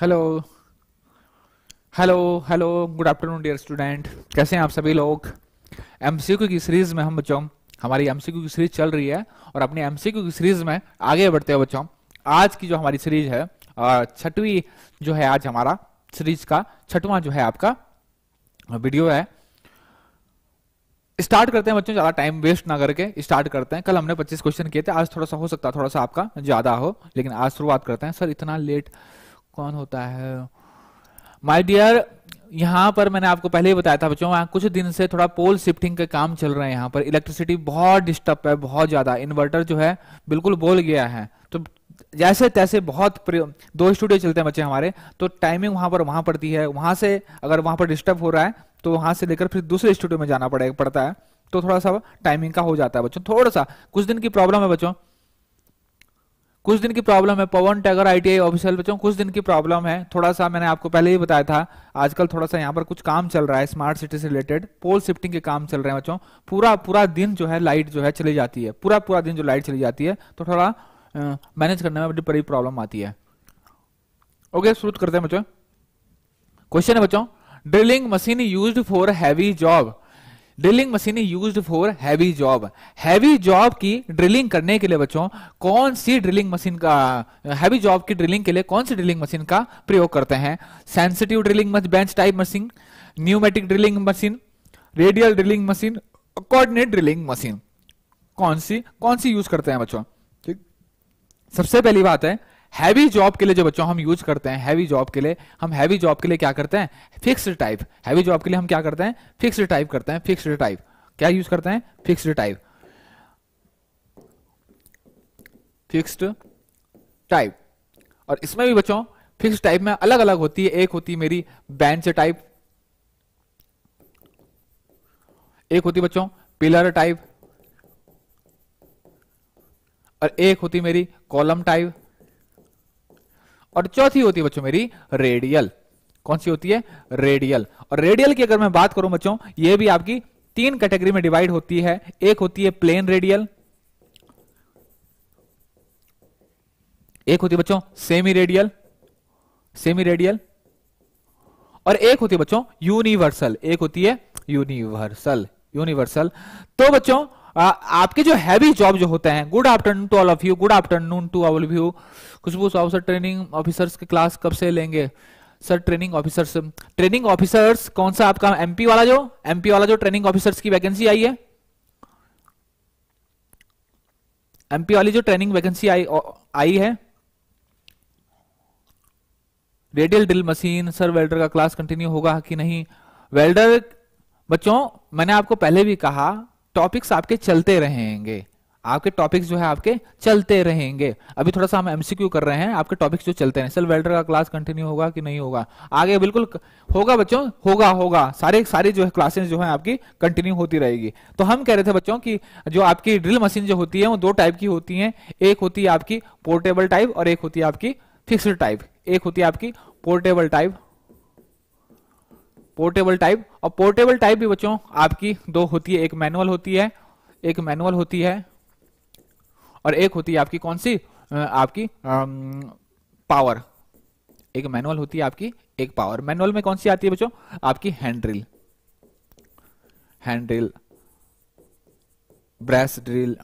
hello hello hello good afternoon dear student कैसे हैं आप सभी लोग एमसीक्यू की सीरीज में हम बच्चों हमारी एमसीक्यू की सीरीज चल रही है और अपने एमसीक्यू की सीरीज में आगे बढ़ते हैं बच्चों आज की जो हमारी सीरीज है छठवीं जो है आज हमारा सीरीज का छठवां जो है आपका वीडियो है स्टार्ट करते हैं बच्चों ज्यादा टाइम वेस्ट ना करके स्टार्ट करते हैं कल हमने 25 क्वेश्चन किए थे आज थोड़ा सा हो सकता है थोड़ा सा आपका ज्यादा हो लेकिन आज शुरुआत करते हैं सर इतना लेट कौन होता है माय डियर यहाँ पर मैंने आपको पहले ही बताया था बच्चों कुछ दिन से थोड़ा पोल शिफ्टिंग का काम चल रहा है यहाँ पर इलेक्ट्रिसिटी बहुत डिस्टर्ब है बहुत ज़्यादा इन्वर्टर जो है बिल्कुल बोल गया है तो जैसे तैसे बहुत दो स्टूडियो चलते हैं बच्चे हमारे तो टाइमिंग वहां पर वहां पड़ती है वहां से अगर वहां पर डिस्टर्ब हो रहा है तो वहां से लेकर फिर दूसरे स्टूडियो में जाना पड़ेगा पड़ता है तो थोड़ा सा टाइमिंग का हो जाता है बच्चों थोड़ा सा कुछ दिन की प्रॉब्लम है बच्चों कुछ दिन की प्रॉब्लम है पवन टैगर आईटीआई ऑफिशियल बच्चों कुछ दिन की प्रॉब्लम है थोड़ा सा मैंने आपको पहले ही बताया था आजकल थोड़ा सा यहाँ पर कुछ काम चल रहा है स्मार्ट सिटी से रिलेटेड पोल शिफ्टिंग के काम चल रहे हैं बच्चों पूरा पूरा दिन जो है लाइट जो है चली जाती है पूरा पूरा दिन जो लाइट चली जाती है तो थोड़ा मैनेज करने में बड़ी प्रॉब्लम आती है ओके शुरू करते हैं बच्चों क्वेश्चन है बच्चों drilling machine use for heavy job drilling machine use for heavy job heavy job की ड्रिलिंग करने के लिए बच्चों कौन सी ड्रिलिंग मशीन का हैवी जॉब की ड्रिलिंग के लिए कौन सी ड्रिलिंग मशीन का प्रयोग करते हैं sensitive drilling bench type machine pneumatic drilling machine radial drilling machine coordinate drilling machine कौन सी कौन सी यूज करते हैं बच्चों ठीक सबसे पहली बात है हैवी जॉब के लिए जो बच्चों हम यूज करते हैं हैवी जॉब के लिए हम हैवी जॉब के लिए क्या करते हैं फिक्स्ड टाइप हैवी जॉब के लिए हम क्या करते हैं फिक्स्ड टाइप करते हैं फिक्स्ड टाइप क्या यूज करते हैं फिक्स्ड टाइप फिक्स्ड टाइप और इसमें भी बच्चों फिक्स टाइप में अलग अलग होती है एक होती है मेरी बेंच टाइप एक होती बच्चों पिलर टाइप और एक होती मेरी कॉलम टाइप और चौथी होती है बच्चों मेरी रेडियल कौन सी होती है रेडियल और रेडियल की अगर मैं बात करूं बच्चों ये भी आपकी तीन कैटेगरी में डिवाइड होती है एक होती है प्लेन रेडियल एक होती है बच्चों सेमी रेडियल सेमी रेडियल और एक होती है बच्चों यूनिवर्सल एक होती है यूनिवर्सल यूनिवर्सल तो बच्चों आपके जो हैवी जॉब जो होते हैं good afternoon to all of you good afternoon to all of you Khushboo साहब सर ट्रेनिंग ऑफिसर्स की क्लास कब से लेंगे sir training officers training officers कौन सा आपका एमपी वाला जो एमपी वाला जो ट्रेनिंग ऑफिसर्स की वैकेंसी आई है एमपी वाली जो ट्रेनिंग वैकेंसी आई आई है radial drill machine sir welder का क्लास कंटिन्यू होगा कि नहीं वेल्डर बच्चों मैंने आपको पहले भी कहा टॉपिक्स आपके चलते रहेंगे आपके टॉपिक्स जो है आपके चलते रहेंगे अभी थोड़ा सा हम एमसीक्यू कर रहे हैं आपके टॉपिक्स जो चलते रहे सेल वेल्डर का क्लास कंटिन्यू होगा कि नहीं होगा आगे बिल्कुल होगा बच्चों होगा होगा सारे सारे जो है क्लासेस जो है आपकी कंटिन्यू होती रहेगी तो हम कह रहे थे बच्चों की जो आपकी ड्रिल मशीन जो होती है वो दो टाइप की होती है एक होती है आपकी पोर्टेबल टाइप और एक होती है आपकी फिक्सड टाइप एक होती है आपकी पोर्टेबल टाइप पोर्टेबल टाइप और पोर्टेबल टाइप भी बच्चों आपकी दो होती है एक मैनुअल होती है एक मैनुअल होती है और एक होती है आपकी कौन सी आपकी पावर एक मैनुअल होती है आपकी एक पावर मैनुअल में कौन सी आती है बच्चों आपकी hand drill hand drill brace drill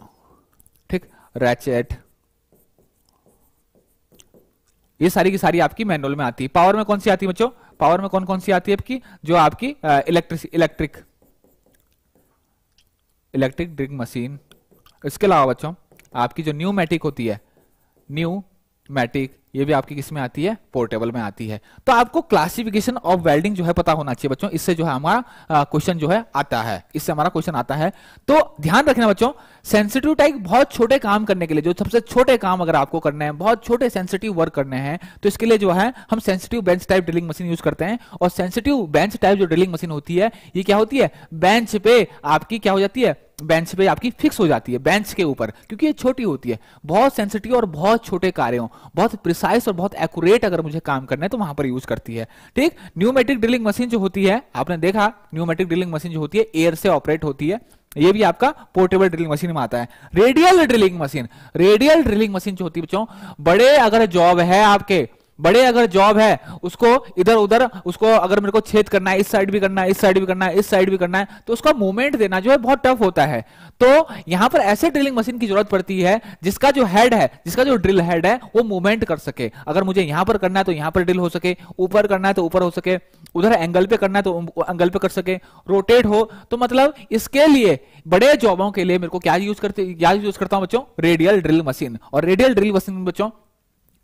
ठीक रैचेट ये सारी की सारी आपकी मैनुअल में आती है पावर में कौन सी आती है बच्चों पावर में कौन कौन सी आती है आपकी जो आपकी electric electric electric drill machine इसके अलावा बच्चों आपकी जो न्यूमेटिक होती है न्यू मैटिक ये भी आपकी किस में आती है पोर्टेबल में आती है तो आपको क्लासिफिकेशन ऑफ वेल्डिंग जो है पता होना चाहिए बच्चों इससे जो है हमारा क्वेश्चन जो है आता है इससे हमारा क्वेश्चन आता है तो ध्यान रखना बच्चों सेंसिटिव टाइप बहुत छोटे काम करने के लिए जो सबसे छोटे काम अगर आपको करने हैं बहुत छोटे सेंसिटिव वर्क करने हैं तो इसके लिए जो है हम sensitive bench type drilling machine use करते हैं और सेंसिटिव बेंच टाइप जो ड्रिलिंग मशीन होती है ये क्या होती है बेंच पे आपकी क्या हो जाती है बेंच पे आपकी फिक्स हो जाती है बेंच के ऊपर क्योंकि ये छोटी होती है बहुत सेंसिटिव और बहुत छोटे कार्यों बहुत प्रिसाइस और बहुत एक्यूरेट अगर मुझे काम करना है तो वहां पर यूज करती है ठीक न्यूमेटिक ड्रिलिंग मशीन जो होती है आपने देखा न्यूमेटिक ड्रिलिंग मशीन जो होती है एयर से ऑपरेट होती है ये भी आपका पोर्टेबल ड्रिलिंग मशीन में आता है radial drilling machine radial drilling machine जो होती है बच्चों बड़े अगर जॉब है आपके बड़े अगर जॉब है उसको इधर उधर उसको अगर मेरे को छेद करना है इस साइड भी करना है इस साइड भी करना है इस साइड भी करना है तो उसका मूवमेंट देना जो है बहुत टफ होता है तो यहां पर ऐसे ड्रिलिंग मशीन की जरूरत पड़ती है जिसका जो हेड है जिसका जो ड्रिल हेड है वो मूवमेंट कर सके अगर मुझे यहां पर करना है तो यहां पर ड्रिल हो सके ऊपर करना है तो ऊपर हो सके उधर एंगल पे करना है तो एंगल पे कर सके रोटेट हो तो मतलब इसके लिए बड़े जॉबों के लिए मेरे को क्या यूज करते क्या यूज करता हूं बच्चों रेडियल ड्रिल मशीन और रेडियल ड्रिल मशीन बच्चों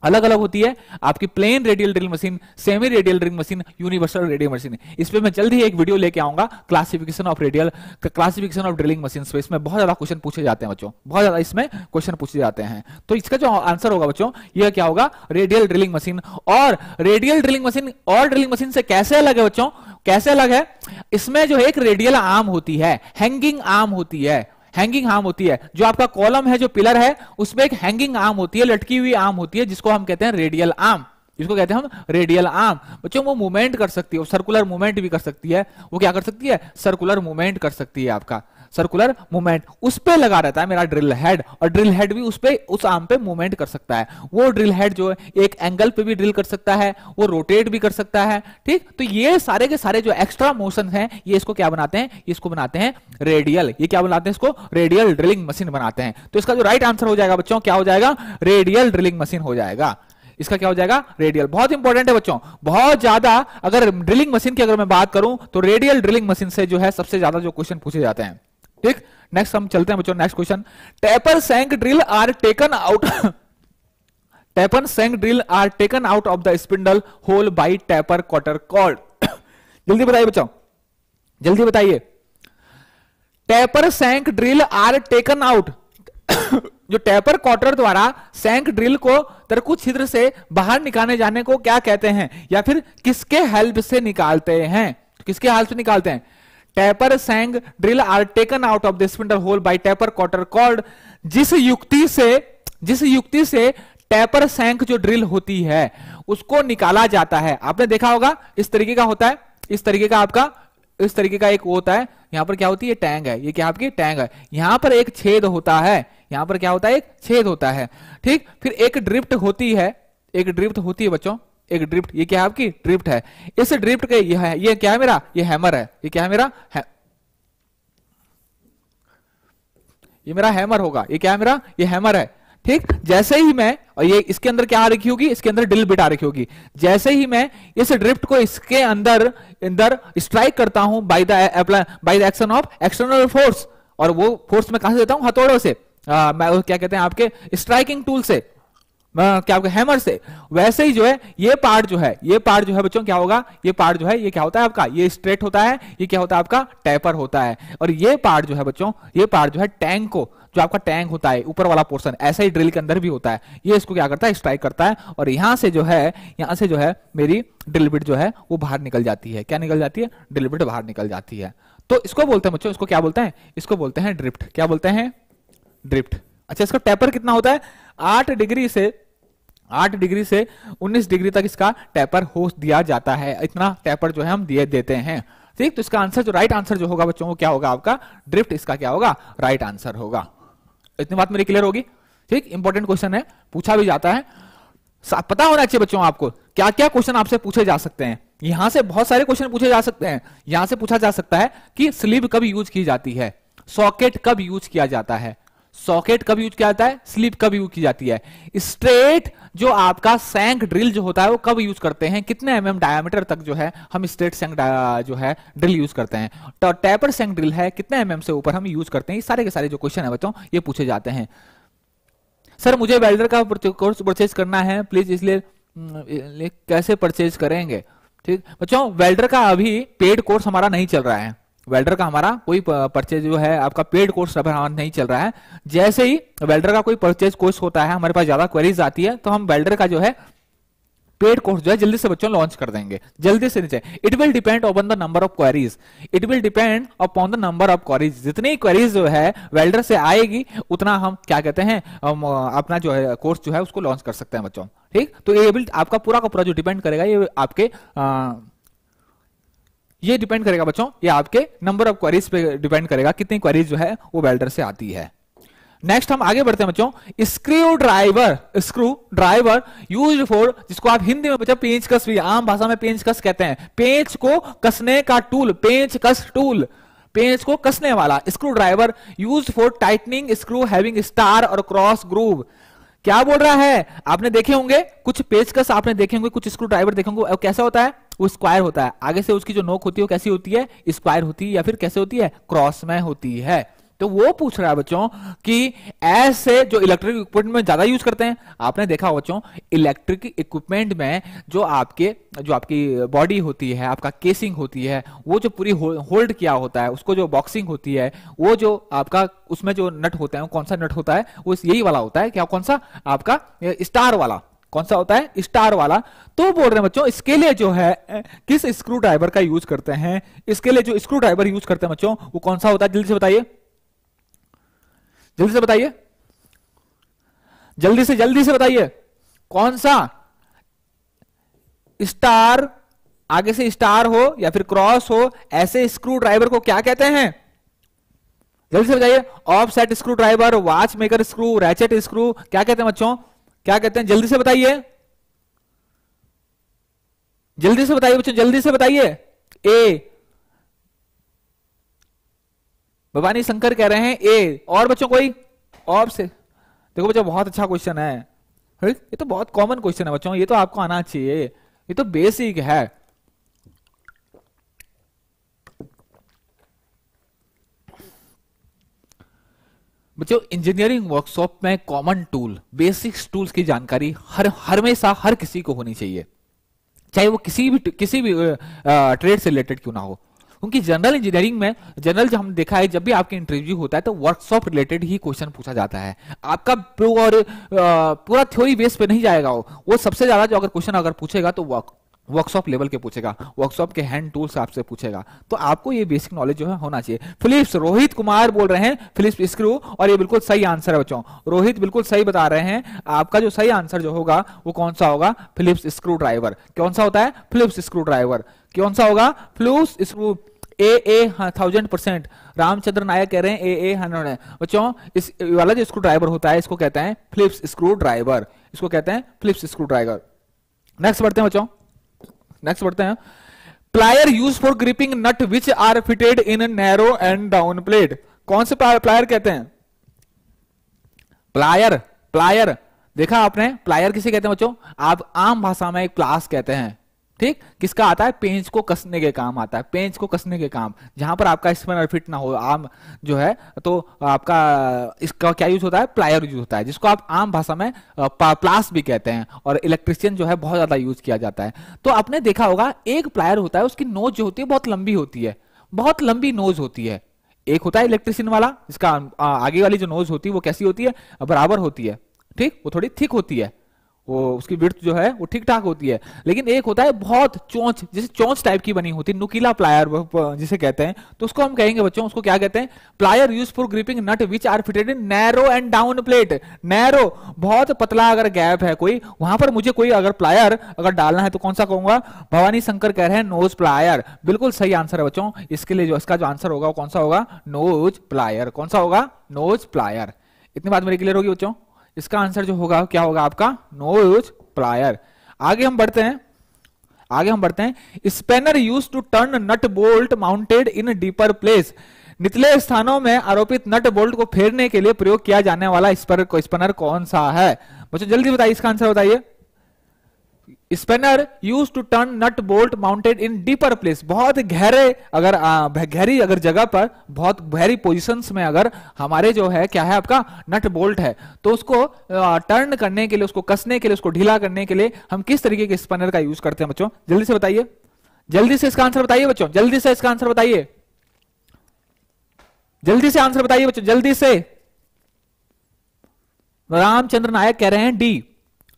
अलग अलग होती है आपकी plain radial drill machine semi radial drill machine universal radial machine इस पर मैं जल्द ही एक वीडियो लेके आऊंगा classification of radial classification of drilling machine इसमें बहुत ज्यादा क्वेश्चन पूछे जाते हैं बच्चों बहुत ज्यादा इसमें क्वेश्चन पूछे जाते हैं तो इसका जो आंसर होगा बच्चों यह क्या होगा रेडियल ड्रिलिंग मशीन और रेडियल ड्रिलिंग मशीन और ड्रिलिंग मशीन से कैसे अलग है बच्चों कैसे अलग है इसमें जो एक रेडियल आर्म होती है हैंगिंग आर्म होती है हैंगिंग आर्म होती है जो आपका कॉलम है जो पिलर है उसमें एक हैंगिंग आर्म होती है लटकी हुई आर्म होती है जिसको हम कहते हैं रेडियल आर्म जिसको कहते हैं हम रेडियल आर्म बच्चों वो मूवमेंट कर सकती है सर्कुलर मूवमेंट भी कर सकती है वो क्या कर सकती है सर्कुलर मूवमेंट कर सकती है आपका सर्कुलर मूवमेंट उस पर लगा रहता है मेरा ड्रिल हेड और ड्रिल हेड भी उस पर उस आर्म पे मूवमेंट कर सकता है वो ड्रिल हेड जो है एक एंगल पे भी ड्रिल कर सकता है वो रोटेट भी कर सकता है ठीक तो ये सारे के सारे जो एक्स्ट्रा मोशन है ये इसको क्या बनाते हैं इसको बनाते हैं रेडियल ये क्या बनाते हैं इसको रेडियल ड्रिलिंग मशीन बनाते हैं तो इसका जो राइट आंसर हो जाएगा बच्चों क्या हो जाएगा रेडियल ड्रिलिंग मशीन हो जाएगा इसका क्या हो जाएगा रेडियल बहुत इंपॉर्टेंट है बच्चों बहुत ज्यादा अगर ड्रिलिंग मशीन की अगर मैं बात करूं तो रेडियल ड्रिलिंग मशीन से जो है सबसे ज्यादा जो क्वेश्चन पूछे जाते हैं ठीक नेक्स्ट हम चलते हैं बच्चों next question taper shank drill are taken out taper shank drill are taken out of the spindle hole by taper quarter cord जल्दी बताइए बच्चों जल्दी बताइए taper shank drill are taken out जो टेपर क्वार्टर द्वारा सैंक ड्रिल को तरकु छिद्र से बाहर निकालने जाने को क्या कहते हैं या फिर किसके हेल्प से निकालते हैं तो किसके हेल्प से निकालते हैं taper shank drill are taken out of the spindle hole by taper cotter cord जिस युक्ति से जिस युक्ति से टैपर सैंक जो ड्रिल होती है उसको निकाला जाता है आपने देखा होगा इस तरीके का होता है इस तरीके का आपका इस तरीके का एक होता है यहां पर क्या होती है टैंग है ये क्या आपकी टैंग है यहां पर एक छेद होता है यहां पर क्या होता है एक छेद होता है ठीक फिर एक ड्रिफ्ट होती है एक ड्रिफ्ट होती है बच्चों एक ड्रिफ्ट ये क्या है आपकी ड्रिफ्ट है इस ड्रिफ्ट का ये है ये क्या है मेरा ये हैमर है ये क्या है मेरा है ये मेरा हैमर होगा ये क्या है मेरा ये हैमर है ठीक जैसे ही मैं और ये इसके अंदर क्या आ रखी होगी इसके अंदर ड्रिल बिट आ रखी होगी जैसे ही मैं इस ड्रिफ्ट को इसके अंदर अंदर स्ट्राइक करता हूं by the by the action of external force और वो फोर्स मैं कहां से देता हूं हथौड़ों से आ, मैं क्या कहते हैं आपके स्ट्राइकिंग टूल से क्या होगा हैमर से वैसे ही जो है ये पार्ट जो है ये पार्ट जो है बच्चों क्या होगा ये पार्ट जो है ये क्या होता है आपका ये स्ट्रेट होता है ये क्या होता है आपका टैपर होता है और ये पार्ट जो है बच्चों ये पार्ट जो है टैंक को जो आपका टैंक होता है ऊपर वाला पोर्सन ऐसा ही ड्रिल के अंदर भी होता है ये इसको क्या करता है स्ट्राइक करता है और यहां से जो है यहां से जो है मेरी ड्रिलबिट जो है वो बाहर निकल जाती है क्या निकल जाती है ड्रिलबिट बाहर निकल जाती है तो इसको बोलते हैं बच्चों इसको क्या बोलते हैं इसको बोलते हैं ड्रिफ्ट क्या बोलते हैं ड्रिफ्ट अच्छा इसका टेपर कितना होता है आठ डिग्री से आठ डिग्री से उन्नीस डिग्री तक इसका टेपर हो दिया जाता है इतना टेपर जो है हम दिए देते हैं ठीक तो इसका आंसर जो राइट आंसर जो होगा बच्चों को क्या होगा आपका ड्रिफ्ट इसका क्या होगा राइट आंसर होगा इतनी बात मेरी क्लियर होगी ठीक इंपॉर्टेंट क्वेश्चन है पूछा भी जाता है पता होना चाहिए बच्चों आपको क्या क्या क्वेश्चन आपसे पूछे जा सकते हैं यहां से बहुत सारे क्वेश्चन पूछे जा सकते हैं यहां से पूछा जा सकता है कि स्लीव कब यूज की जाती है सॉकेट कब यूज किया जाता है सॉकेट कब यूज किया जाता है स्लिप कब यूज की जाती है स्ट्रेट जो आपका सैंक ड्रिल जो होता है वो कब यूज करते हैं कितने एमएम डायमीटर तक जो है हम स्ट्रेट सैंक जो है ड्रिल यूज करते हैं तो टैपर सैंक ड्रिल है कितने एम से ऊपर हम यूज करते हैं ये सारे के सारे जो क्वेश्चन है बच्चों ये पूछे जाते हैं सर मुझे वेल्डर का कोर्स परचेज करना है प्लीज इसलिए हम्म, कैसे परचेज करेंगे ठीक बच्चों वेल्डर का अभी पेड कोर्स हमारा नहीं चल रहा है वेल्डर का हमारा कोई परचेज जो है आपका पेड कोर्स अभी हमारा नहीं चल रहा है जैसे ही वेल्डर का कोई परचेज कोर्स होता है हमारे पास ज्यादा क्वेरीज आती है तो हम वेल्डर का जो है पेड कोर्स जो है जल्दी से बच्चों लॉन्च कर देंगे जल्दी से नीचे it will depend upon the number of queries it will depend upon the number of queries जितनी क्वेरीज जो है वेल्डर से आएगी उतना हम क्या कहते हैं अपना जो है कोर्स जो है उसको लॉन्च कर सकते हैं बच्चों ठीक तो ये आपका पूरा का पूरा जो डिपेंड करेगा ये आपके आ, ये डिपेंड करेगा बच्चों ये आपके नंबर ऑफ क्वेरीज पे डिपेंड करेगा कितनी क्वेरीज जो है वो वेल्डर से आती है नेक्स्ट हम आगे बढ़ते हैं बच्चों screwdriver screwdriver use for जिसको आप हिंदी में बच्चों पेंच कस भी आम भाषा में पेंच कस कहते हैं पेंच को कसने का टूल पेंच कस टूल पेंच को कसने वाला screwdriver use for tightening screw having star और क्रॉस ग्रूव क्या बोल रहा है आपने देखे होंगे कुछ पेचकस आपने देखे होंगे कुछ स्क्रू ड्राइवर देखे होंगे कैसा होता है वो स्क्वायर होता है आगे से उसकी जो नोक होती है वो कैसी होती है स्क्वायर होती है या फिर कैसे होती है क्रॉस में होती है तो वो पूछ रहा है बच्चों कि ऐसे जो इलेक्ट्रिक इक्विपमेंट में ज्यादा यूज करते हैं आपने देखा बच्चों इलेक्ट्रिक इक्विपमेंट में जो आपके जो आपकी बॉडी होती है आपका केसिंग होती है वो जो पूरी होल्ड किया होता है उसको जो बॉक्सिंग होती है वो जो आपका उसमें जो नट होता है वो कौन सा नट होता है वो यही वाला होता है क्या कौन सा आपका स्टार वाला कौन सा होता है स्टार वाला तो बोल रहे हैं बच्चों इसके लिए जो है किस स्क्रू ड्राइवर का यूज करते हैं इसके लिए जो स्क्रू ड्राइवर यूज करते हैं बच्चों वो कौन सा होता है जल्दी से बताइए जल्दी से बताइए जल्दी से जल्दी से बताइए कौन सा स्टार आगे से स्टार हो या फिर क्रॉस हो ऐसे स्क्रू ड्राइवर को क्या कहते हैं जल्दी से बताइए offset screwdriver watchmaker screw ratchet screw क्या कहते हैं बच्चों क्या कहते हैं जल्दी से बताइए जल्दी से बताइए बच्चों जल्दी से बताइए ए भवानी शंकर कह रहे हैं ए और बच्चों कोई से देखो बच्चों बहुत अच्छा क्वेश्चन है ये तो बहुत कॉमन क्वेश्चन है बच्चों ये तो आपको आना चाहिए ये तो बेसिक है बच्चों इंजीनियरिंग वर्कशॉप में कॉमन टूल बेसिक्स टूल्स की जानकारी हर हर हमेशा हर किसी को होनी चाहिए चाहे वो किसी भी किसी भी ट्रेड से रिलेटेड क्यों ना हो क्योंकि जनरल इंजीनियरिंग में जनरल जो हम देखा है जब भी आपके इंटरव्यू होता है तो वर्कशॉप रिलेटेड ही क्वेश्चन पूछा जाता है आपका और पूरा थ्योरी बेस पे नहीं जाएगा वो वो सबसे ज्यादा जो अगर क्वेश्चन अगर पूछेगा तो वर्क वर्कशॉप लेवल के पूछेगा वर्कशॉप के हैंड टूल्स आपसे पूछेगा तो आपको ये बेसिक नॉलेज जो है होना चाहिए फिलिप्स रोहित कुमार बोल रहे हैं फिलिप्स स्क्रू और ये बिल्कुल सही आंसर है बच्चों रोहित बिल्कुल सही बता रहे हैं आपका जो सही आंसर जो होगा वो कौन सा होगा फिलिप्स स्क्रू ड्राइवर कौन सा होता है फिलिप्स स्क्रू ड्राइवर कौन सा होगा flush screw a a thousand percent Ramchandra Nayak कह रहे हैं ए ए हंड्रेड बच्चों इस वाला जो स्क्रू ड्राइवर होता है इसको कहते हैं फ्लिप्स स्क्रू ड्राइवर इसको कहते हैं फ्लिप्स स्क्रू ड्राइवर नेक्स्ट बढ़ते हैं बच्चों नेक्स्ट बढ़ते हैं plier use for gripping nut which are fitted in narrow and down plate कौन से प्लायर कहते हैं प्लायर प्लायर देखा आपने प्लायर किसे कहते हैं बच्चों आप आम भाषा में एक प्लास कहते हैं ठीक किसका आता है पेंच को कसने के काम आता है पेंच को कसने के काम जहां पर आपका स्पेनर फिट ना हो आम जो है तो आपका इसका क्या यूज होता है प्लायर यूज होता है जिसको आप आम भाषा में प्लास भी कहते हैं और इलेक्ट्रिशियन जो है बहुत ज्यादा यूज किया जाता है तो आपने देखा होगा एक प्लायर होता है उसकी नोज जो होती है बहुत लंबी होती है बहुत लंबी नोज होती है एक होता है इलेक्ट्रिशियन वाला जिसका आगे वाली जो नोज होती है वो कैसी होती है बराबर होती है ठीक वो थोड़ी थिक होती है वो उसकी विर्थ जो है वो ठीक ठाक होती है लेकिन एक होता है बहुत चोंच जैसे चोंच टाइप की बनी होती है नुकीला प्लायर जिसे कहते हैं तो उसको हम कहेंगे बच्चों उसको क्या कहते हैं plier use for gripping nut which are fitted in narrow and down plate narrow बहुत पतला अगर गैप है कोई वहां पर मुझे कोई अगर प्लायर अगर डालना है तो कौन सा कहूंगा भवानी शंकर कह रहे हैं नोज प्लायर बिल्कुल सही आंसर है बच्चों इसके लिए जो इसका जो आंसर होगा वो कौन सा होगा नोज प्लायर कौन सा होगा नोज प्लायर इतनी बात मेरी क्लियर होगी बच्चों इसका आंसर जो होगा क्या होगा आपका नो यूज प्लायर आगे हम बढ़ते हैं आगे हम बढ़ते हैं spanner use to turn nut bolt mounted in deeper place निचले स्थानों में आरोपित नट बोल्ट को फेरने के लिए प्रयोग किया जाने वाला स्पर स्पनर कौन सा है बच्चों जल्दी बताइए इसका आंसर बताइए spanner use to turn nut bolt mounted in deeper place बहुत गहरे अगर गहरी अगर जगह पर बहुत गहरी पोजिशन में अगर हमारे जो है क्या है आपका नट बोल्ट है तो उसको टर्न करने के लिए उसको कसने के लिए उसको ढीला करने के लिए हम किस तरीके के स्पेनर का यूज करते हैं बच्चों जल्दी से बताइए जल्दी से इसका आंसर बताइए बच्चों जल्दी से इसका आंसर बताइए जल्दी से आंसर बताइए बच्चों जल्दी से रामचंद्र नायक कह रहे हैं डी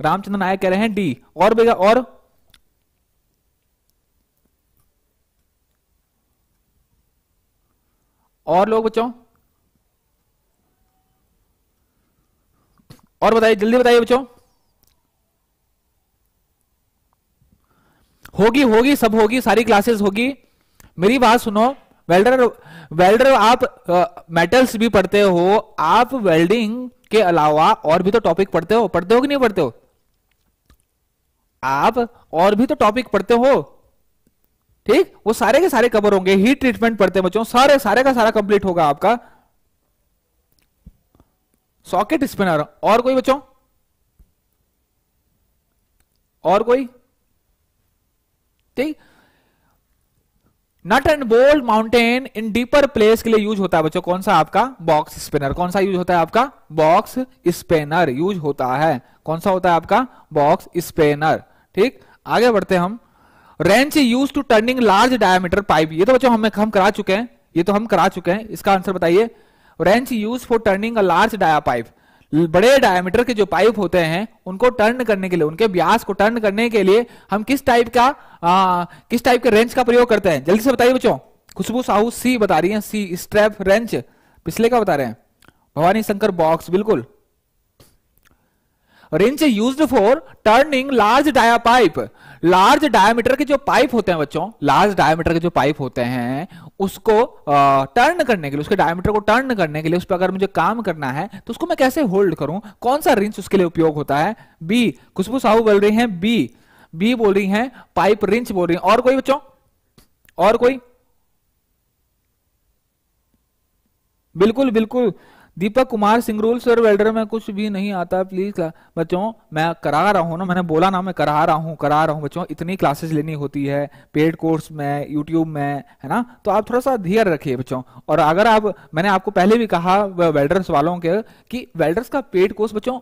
रामचंद्र नायक कह रहे हैं डी और बेगा और और लोग बच्चों और बताइए जल्दी बताइए बच्चों होगी होगी सब होगी सारी क्लासेस होगी मेरी बात सुनो वेल्डर वेल्डर आप मेटल्स मेटल्स भी पढ़ते हो आप वेल्डिंग के अलावा और भी तो टॉपिक पढ़ते हो पढ़ते हो कि नहीं पढ़ते हो आप और भी तो टॉपिक पढ़ते हो ठीक वो सारे के सारे कवर होंगे हीट ट्रीटमेंट पढ़ते हैं बच्चों सारे सारे का सारा कंप्लीट होगा आपका सॉकेट स्पिनर और कोई बच्चों और कोई ठीक nut and bolt mounted in deeper place के लिए यूज होता है बच्चों कौन सा आपका बॉक्स स्पिनर कौन सा यूज होता है आपका बॉक्स स्पेनर यूज होता है कौन सा होता है आपका बॉक्स स्पेनर ठीक आगे बढ़ते हम wrench use to turning large diameter pipe ये तो बच्चों हम हम करा चुके हैं ये तो हम करा चुके हैं इसका आंसर बताइए wrench use for turning a large dia pipe बड़े डायमीटर के जो पाइप होते हैं उनको टर्न करने के लिए उनके व्यास को टर्न करने के लिए हम किस टाइप का आ, किस टाइप के रेंच का प्रयोग करते हैं जल्दी से बताइए बच्चों खुशबू साहू सी बता रही है सी स्ट्रैप रेंच पिछले का बता रहे हैं भवानी शंकर बॉक्स बिल्कुल wrench use for turning large dia pipe large diameter के जो पाइप होते हैं बच्चों लार्ज डायमीटर के जो पाइप होते हैं उसको टर्न करने के लिए उसके डायमीटर को टर्न करने के लिए उस पर अगर मुझे काम करना है तो उसको मैं कैसे होल्ड करूं कौन सा रिंच उसके लिए उपयोग होता है बी खुशबू साहू बोल रही है बी बी बोल रही है पाइप रिंच बोल रही है और कोई बच्चों और कोई बिल्कुल बिल्कुल दीपक कुमार सिंगरूल सर वेल्डर में कुछ भी नहीं आता प्लीज बच्चों मैं करा रहा हूँ ना मैंने बोला ना मैं करा रहा हूँ करा रहा हूँ बच्चों इतनी क्लासेस लेनी होती है पेड कोर्स में यूट्यूब में है ना तो आप थोड़ा सा धीर रखिए बच्चों और अगर आप मैंने आपको पहले भी कहा वेल्डर्स वालों के कि वेल्डर्स का पेड कोर्स बच्चों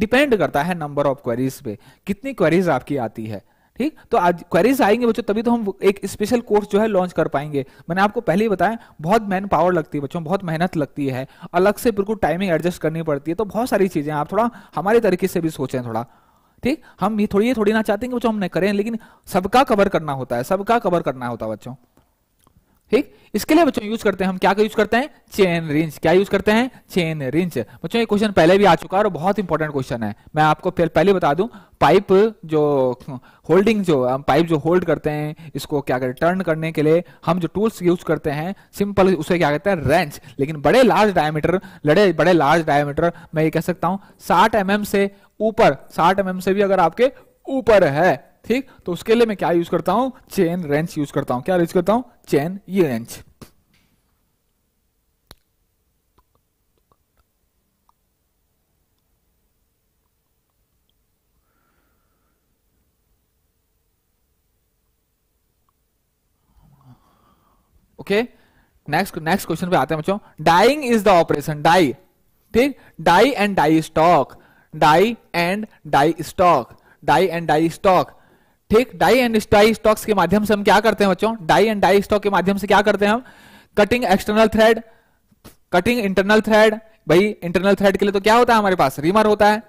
डिपेंड करता है नंबर ऑफ क्वेरीज पे कितनी क्वेरीज आपकी आती है ठीक तो आज क्वेरीज आएंगे बच्चों तभी तो हम एक स्पेशल कोर्स जो है लॉन्च कर पाएंगे मैंने आपको पहले ही बताया बहुत मैन पावर लगती है बच्चों बहुत मेहनत लगती है अलग से बिल्कुल टाइमिंग एडजस्ट करनी पड़ती है तो बहुत सारी चीजें आप थोड़ा हमारे तरीके से भी सोचें थोड़ा ठीक हम ये थोड़ी ये थोड़ी ना चाहते हैं कि बच्चों हम नहीं करें लेकिन सबका कवर करना होता है सबका कवर करना होता है बच्चों ठीक इसके लिए बच्चों यूज करते हैं हम क्या यूज करते हैं चेन रिंच क्या यूज करते हैं चेन रिंच बच्चों ये क्वेश्चन पहले भी आ चुका है और बहुत इंपॉर्टेंट क्वेश्चन है मैं आपको पहले बता दूं पाइप जो होल्डिंग जो हम पाइप जो होल्ड करते हैं इसको क्या करें टर्न करने के लिए हम जो टूल्स यूज करते हैं सिंपल उसे क्या कहते हैं रेंच लेकिन बड़े लार्ज डायमीटर लड़े बड़े लार्ज डायमीटर मैं ये कह सकता हूं साठ एम mm से ऊपर साठ एम mm से भी अगर आपके ऊपर है ठीक तो उसके लिए मैं क्या यूज करता हूं चेन रेंच यूज करता हूं क्या यूज करता हूं चेन ये wrench okay next next question पे आते हैं बच्चों dieing is the operation die ठीक die and die stock die and die stock die and die stock ठीक डाई एंड स्टाई स्टॉक्स के माध्यम से हम क्या करते हैं बच्चों डाई एंड डाई स्टॉक के माध्यम से क्या करते हैं हम cutting external thread cutting internal thread भाई इंटरनल थ्रेड के लिए तो क्या होता है हमारे पास रीमर होता है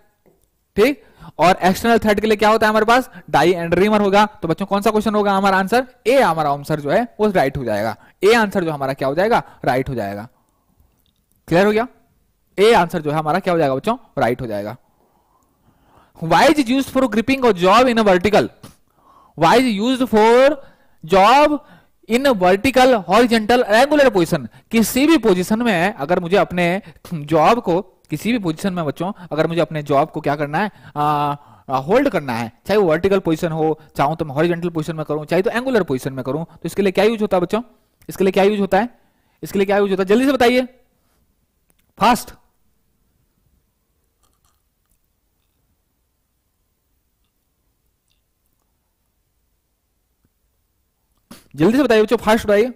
ठीक और एक्सटर्नल थ्रेड के लिए क्या होता है हमारे पास डाई एंड रीमर होगा तो बच्चों कौन सा क्वेश्चन होगा हमारा आंसर ए हमारा आंसर जो है वो राइट हो जाएगा ए आंसर जो हमारा क्या हो जाएगा राइट हो जाएगा क्लियर हो गया ए आंसर जो है हमारा क्या हो जाएगा बच्चों राइट हो जाएगा वाइज यूज फॉर ग्रिपिंग और job in a vertical vice is use for job in vertical horizontal angular position किसी भी पोजिशन में अगर मुझे अपने जॉब को किसी भी पोजिशन में बच्चों अगर मुझे अपने जॉब को क्या करना है आ, होल्ड करना है चाहे वो वर्टिकल पोजीशन हो चाहे तो मैं हॉरिजेंटल पोजीशन में करूं चाहे तो एंगुलर पोजीशन में करूं तो इसके लिए क्या यूज होता है बच्चों इसके लिए क्या यूज होता है इसके लिए क्या यूज होता है जल्दी से बताइए फास्ट जल्दी से बताइए बच्चों फास्ट बताइए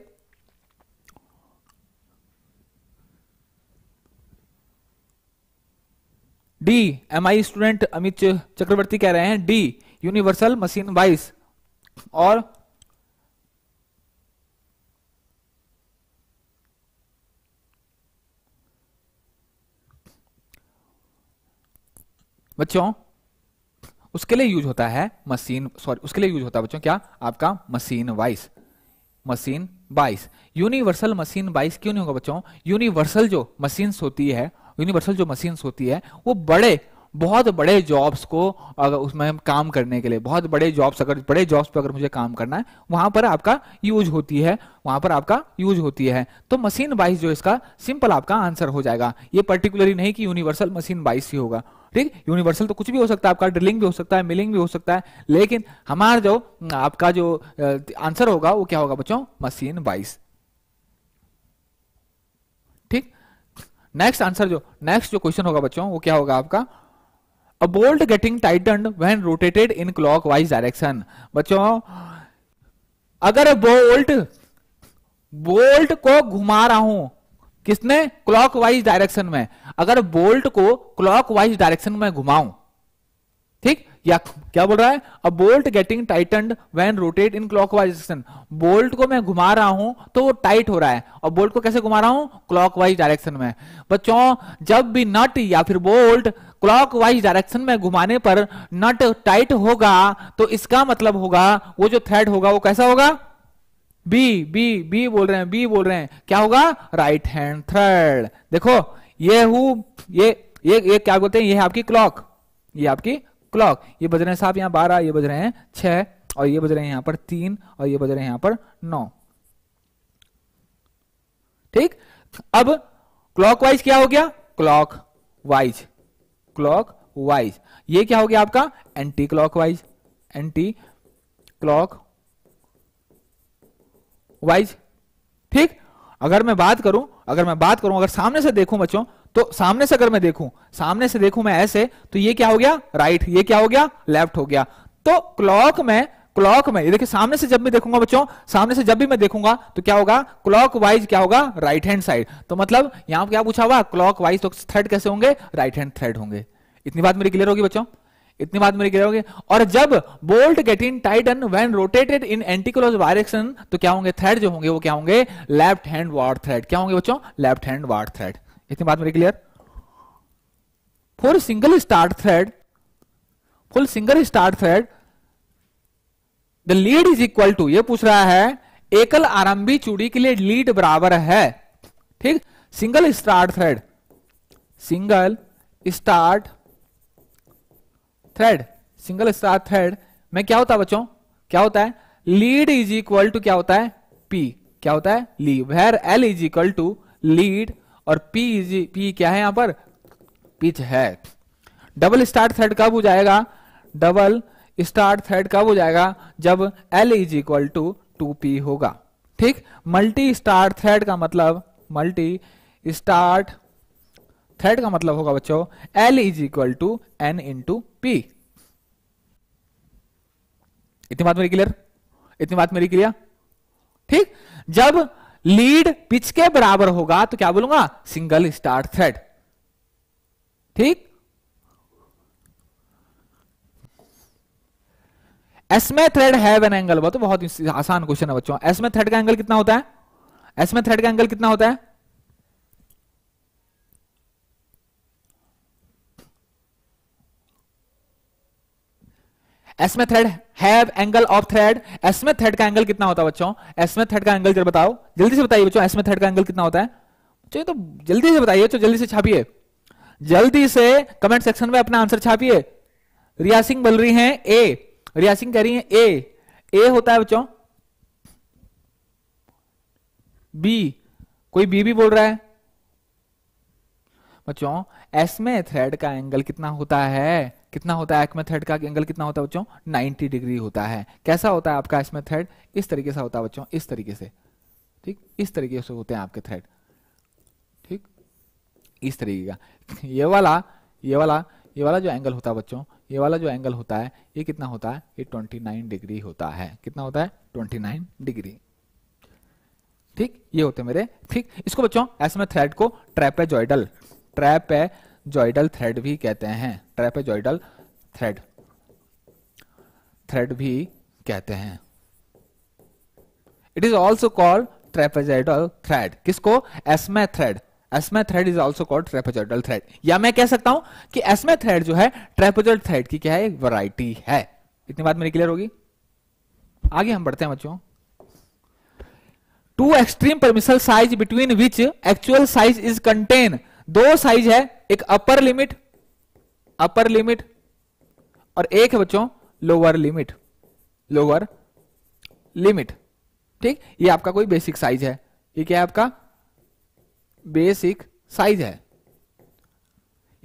D M I student Amit Chakraborty कह रहे हैं डी यूनिवर्सल मशीन वाइस और बच्चों उसके लिए यूज होता है मशीन सॉरी उसके लिए यूज होता है बच्चों क्या आपका machine vice machine 22 universal machine 22 क्यों नहीं होगा बच्चों यूनिवर्सल जो मशीन होती है यूनिवर्सल जो मशीन होती है वो बड़े बहुत बड़े जॉब्स को अगर उसमें हम काम करने के लिए बहुत बड़े जॉब्स अगर बड़े जॉब्स पर अगर मुझे काम करना है वहां पर आपका यूज होती है वहां पर आपका यूज होती है तो मशीन बाइस जो इसका सिंपल आपका आंसर हो जाएगा ये पर्टिकुलरली नहीं कि यूनिवर्सल मशीन बाइस ही होगा ठीक यूनिवर्सल तो कुछ भी हो सकता है आपका ड्रिलिंग भी हो सकता है मिलिंग भी हो सकता है लेकिन हमारा जो आपका जो आंसर होगा वो क्या होगा बच्चों मशीन वाइज ठीक नेक्स्ट आंसर जो नेक्स्ट जो क्वेश्चन होगा बच्चों वो क्या होगा आपका a bolt getting tighten when rotated in clockwise direction बच्चों अगर बोल्ट बोल्ट को घुमा रहा हूं किसने क्लॉकवाइज डायरेक्शन में अगर बोल्ट को क्लॉकवाइज डायरेक्शन में घुमाऊं ठीक या क्या बोल रहा है a bolt getting tightened when rotate in clockwise direction bolt को मैं घुमा रहा हूं तो वो टाइट हो रहा है और बोल्ट को कैसे घुमा रहा हूं क्लॉकवाइज डायरेक्शन में बच्चों जब भी नट या फिर बोल्ट क्लॉकवाइज डायरेक्शन में घुमाने पर नट टाइट होगा तो इसका मतलब होगा वो जो थ्रेड होगा वो कैसा होगा बी बी बी बोल रहे हैं बी बोल रहे हैं क्या होगा राइट हैंड थ्रेड देखो ये हु ये ये ये क्या बोलते हैं ये है आपकी क्लॉक ये आपकी क्लॉक ये बज रहे हैं साहब यहाँ बारह ये बज रहे हैं छह और ये बज रहे हैं यहां पर तीन और ये बज रहे हैं यहां पर नौ ठीक अब क्लॉक वाइज क्या हो गया क्लॉक वाइज क्लॉक वाइज ये क्या हो गया आपका anticlockwise anticlockwise ठीक अगर मैं बात करूं अगर मैं बात करूं अगर सामने से देखूं बच्चों तो सामने से अगर मैं देखूं सामने से देखूं मैं ऐसे तो ये क्या हो गया राइट ये क्या हो गया लेफ्ट हो गया तो क्लॉक में क्लॉक में ये देखिए सामने से जब भी देखूंगा बच्चों सामने से जब भी मैं देखूंगा तो क्या होगा क्लॉक वाइज क्या होगा राइट हैंड साइड तो मतलब यहां क्या पूछा हुआ क्लॉक वाइज तो थ्रेड कैसे होंगे राइट हैंड थ्रेड होंगे इतनी बात मेरी क्लियर होगी बच्चों इतनी बात मेरी क्लियर होगी और जब bolt get getting tighten when rotated in anticlockwise direction तो क्या होंगे थ्रेड जो होंगे वो क्या होंगे लेफ्ट हैंड वार्ड थ्रेड क्या होंगे बच्चों लेफ्ट हैंड वार्ड थ्रेड इतनी बात मेरी clear full single start thread full single start thread the lead is equal to ये पूछ रहा है एकल आरंभी चूड़ी के लिए लीड बराबर है ठीक single start thread single start thread single start thread में क्या होता है बच्चों क्या होता है लीड इज इक्वल टू क्या होता है पी क्या होता है L where L is equal to lead और पी इज पी क्या है यहां पर पिच है डबल स्टार्ट थ्रेड कब हो जाएगा डबल स्टार्ट थ्रेड कब हो जाएगा जब L is equal to two P होगा ठीक मल्टी स्टार्ट थ्रेड का मतलब मल्टी स्टार्ट थ्रेड का मतलब होगा बच्चों L is equal to n into P इतनी बात मेरी क्लियर इतनी बात मेरी क्लियर ठीक जब लीड पिच के बराबर होगा तो क्या बोलूंगा सिंगल स्टार थ्रेड ठीक acme thread have an angle बहुत बहुत आसान क्वेश्चन है बच्चों एस में थ्रेड का एंगल कितना होता है एस में थ्रेड का एंगल कितना होता है acme thread have angle of thread acme thread का एंगल कितना होता है बच्चों एस में थ्रेड का एंगल जरा बताओ जल्दी से बताइए बच्चों एस में थ्रेड का एंगल कितना होता है चलिए तो जल्दी से बताइए जल्दी से छापिए जल्दी से कमेंट सेक्शन में अपना आंसर छापिए रिया सिंह बोल रही हैं ए रिया सिंह कह रही हैं ए ए होता है बच्चों बी कोई बी भी बोल रहा है बच्चों एस में थ्रेड का एंगल कितना होता है कितना होता है एक मेथड का एंगल कितना होता है बच्चों 90 डिग्री होता है कैसा होता है आपका इस मेथड इस तरीके से होता है बच्चों इस तरीके से ठीक इस तरीके से होते हैं आपके थ्रेड ठीक इस तरीके का ये वाला ये वाला ये वाला जो एंगल होता है बच्चों ये वाला जो एंगल होता है ये कितना होता है ये 29 डिग्री होता है कितना होता है 29 डिग्री ठीक ये होते मेरे ठीक इसको बच्चों ऐसे में थ्रेड को ट्रैप ट्रैपेजॉइडल ट्रैप है ट्रेपेजॉइडल थ्रेड भी कहते हैं ट्रेपेजॉइडल थ्रेड थ्रेड भी कहते हैं it is also called trapezoidal thread किसको acme thread acme thread is also called trapezoidal thread या मैं कह सकता हूं कि एसमे थ्रेड e जो है ट्रेपेजॉइडल थ्रेड की क्या है एक वैरायटी है इतनी बात मेरी क्लियर होगी आगे हम बढ़ते हैं बच्चों two extreme permissible size between which actual size is contain दो साइज है एक अपर लिमिट अपर लिमिट और एक है बच्चों लोअर लिमिट लोअर लिमिट ठीक ये आपका कोई बेसिक साइज है ये क्या है आपका बेसिक साइज है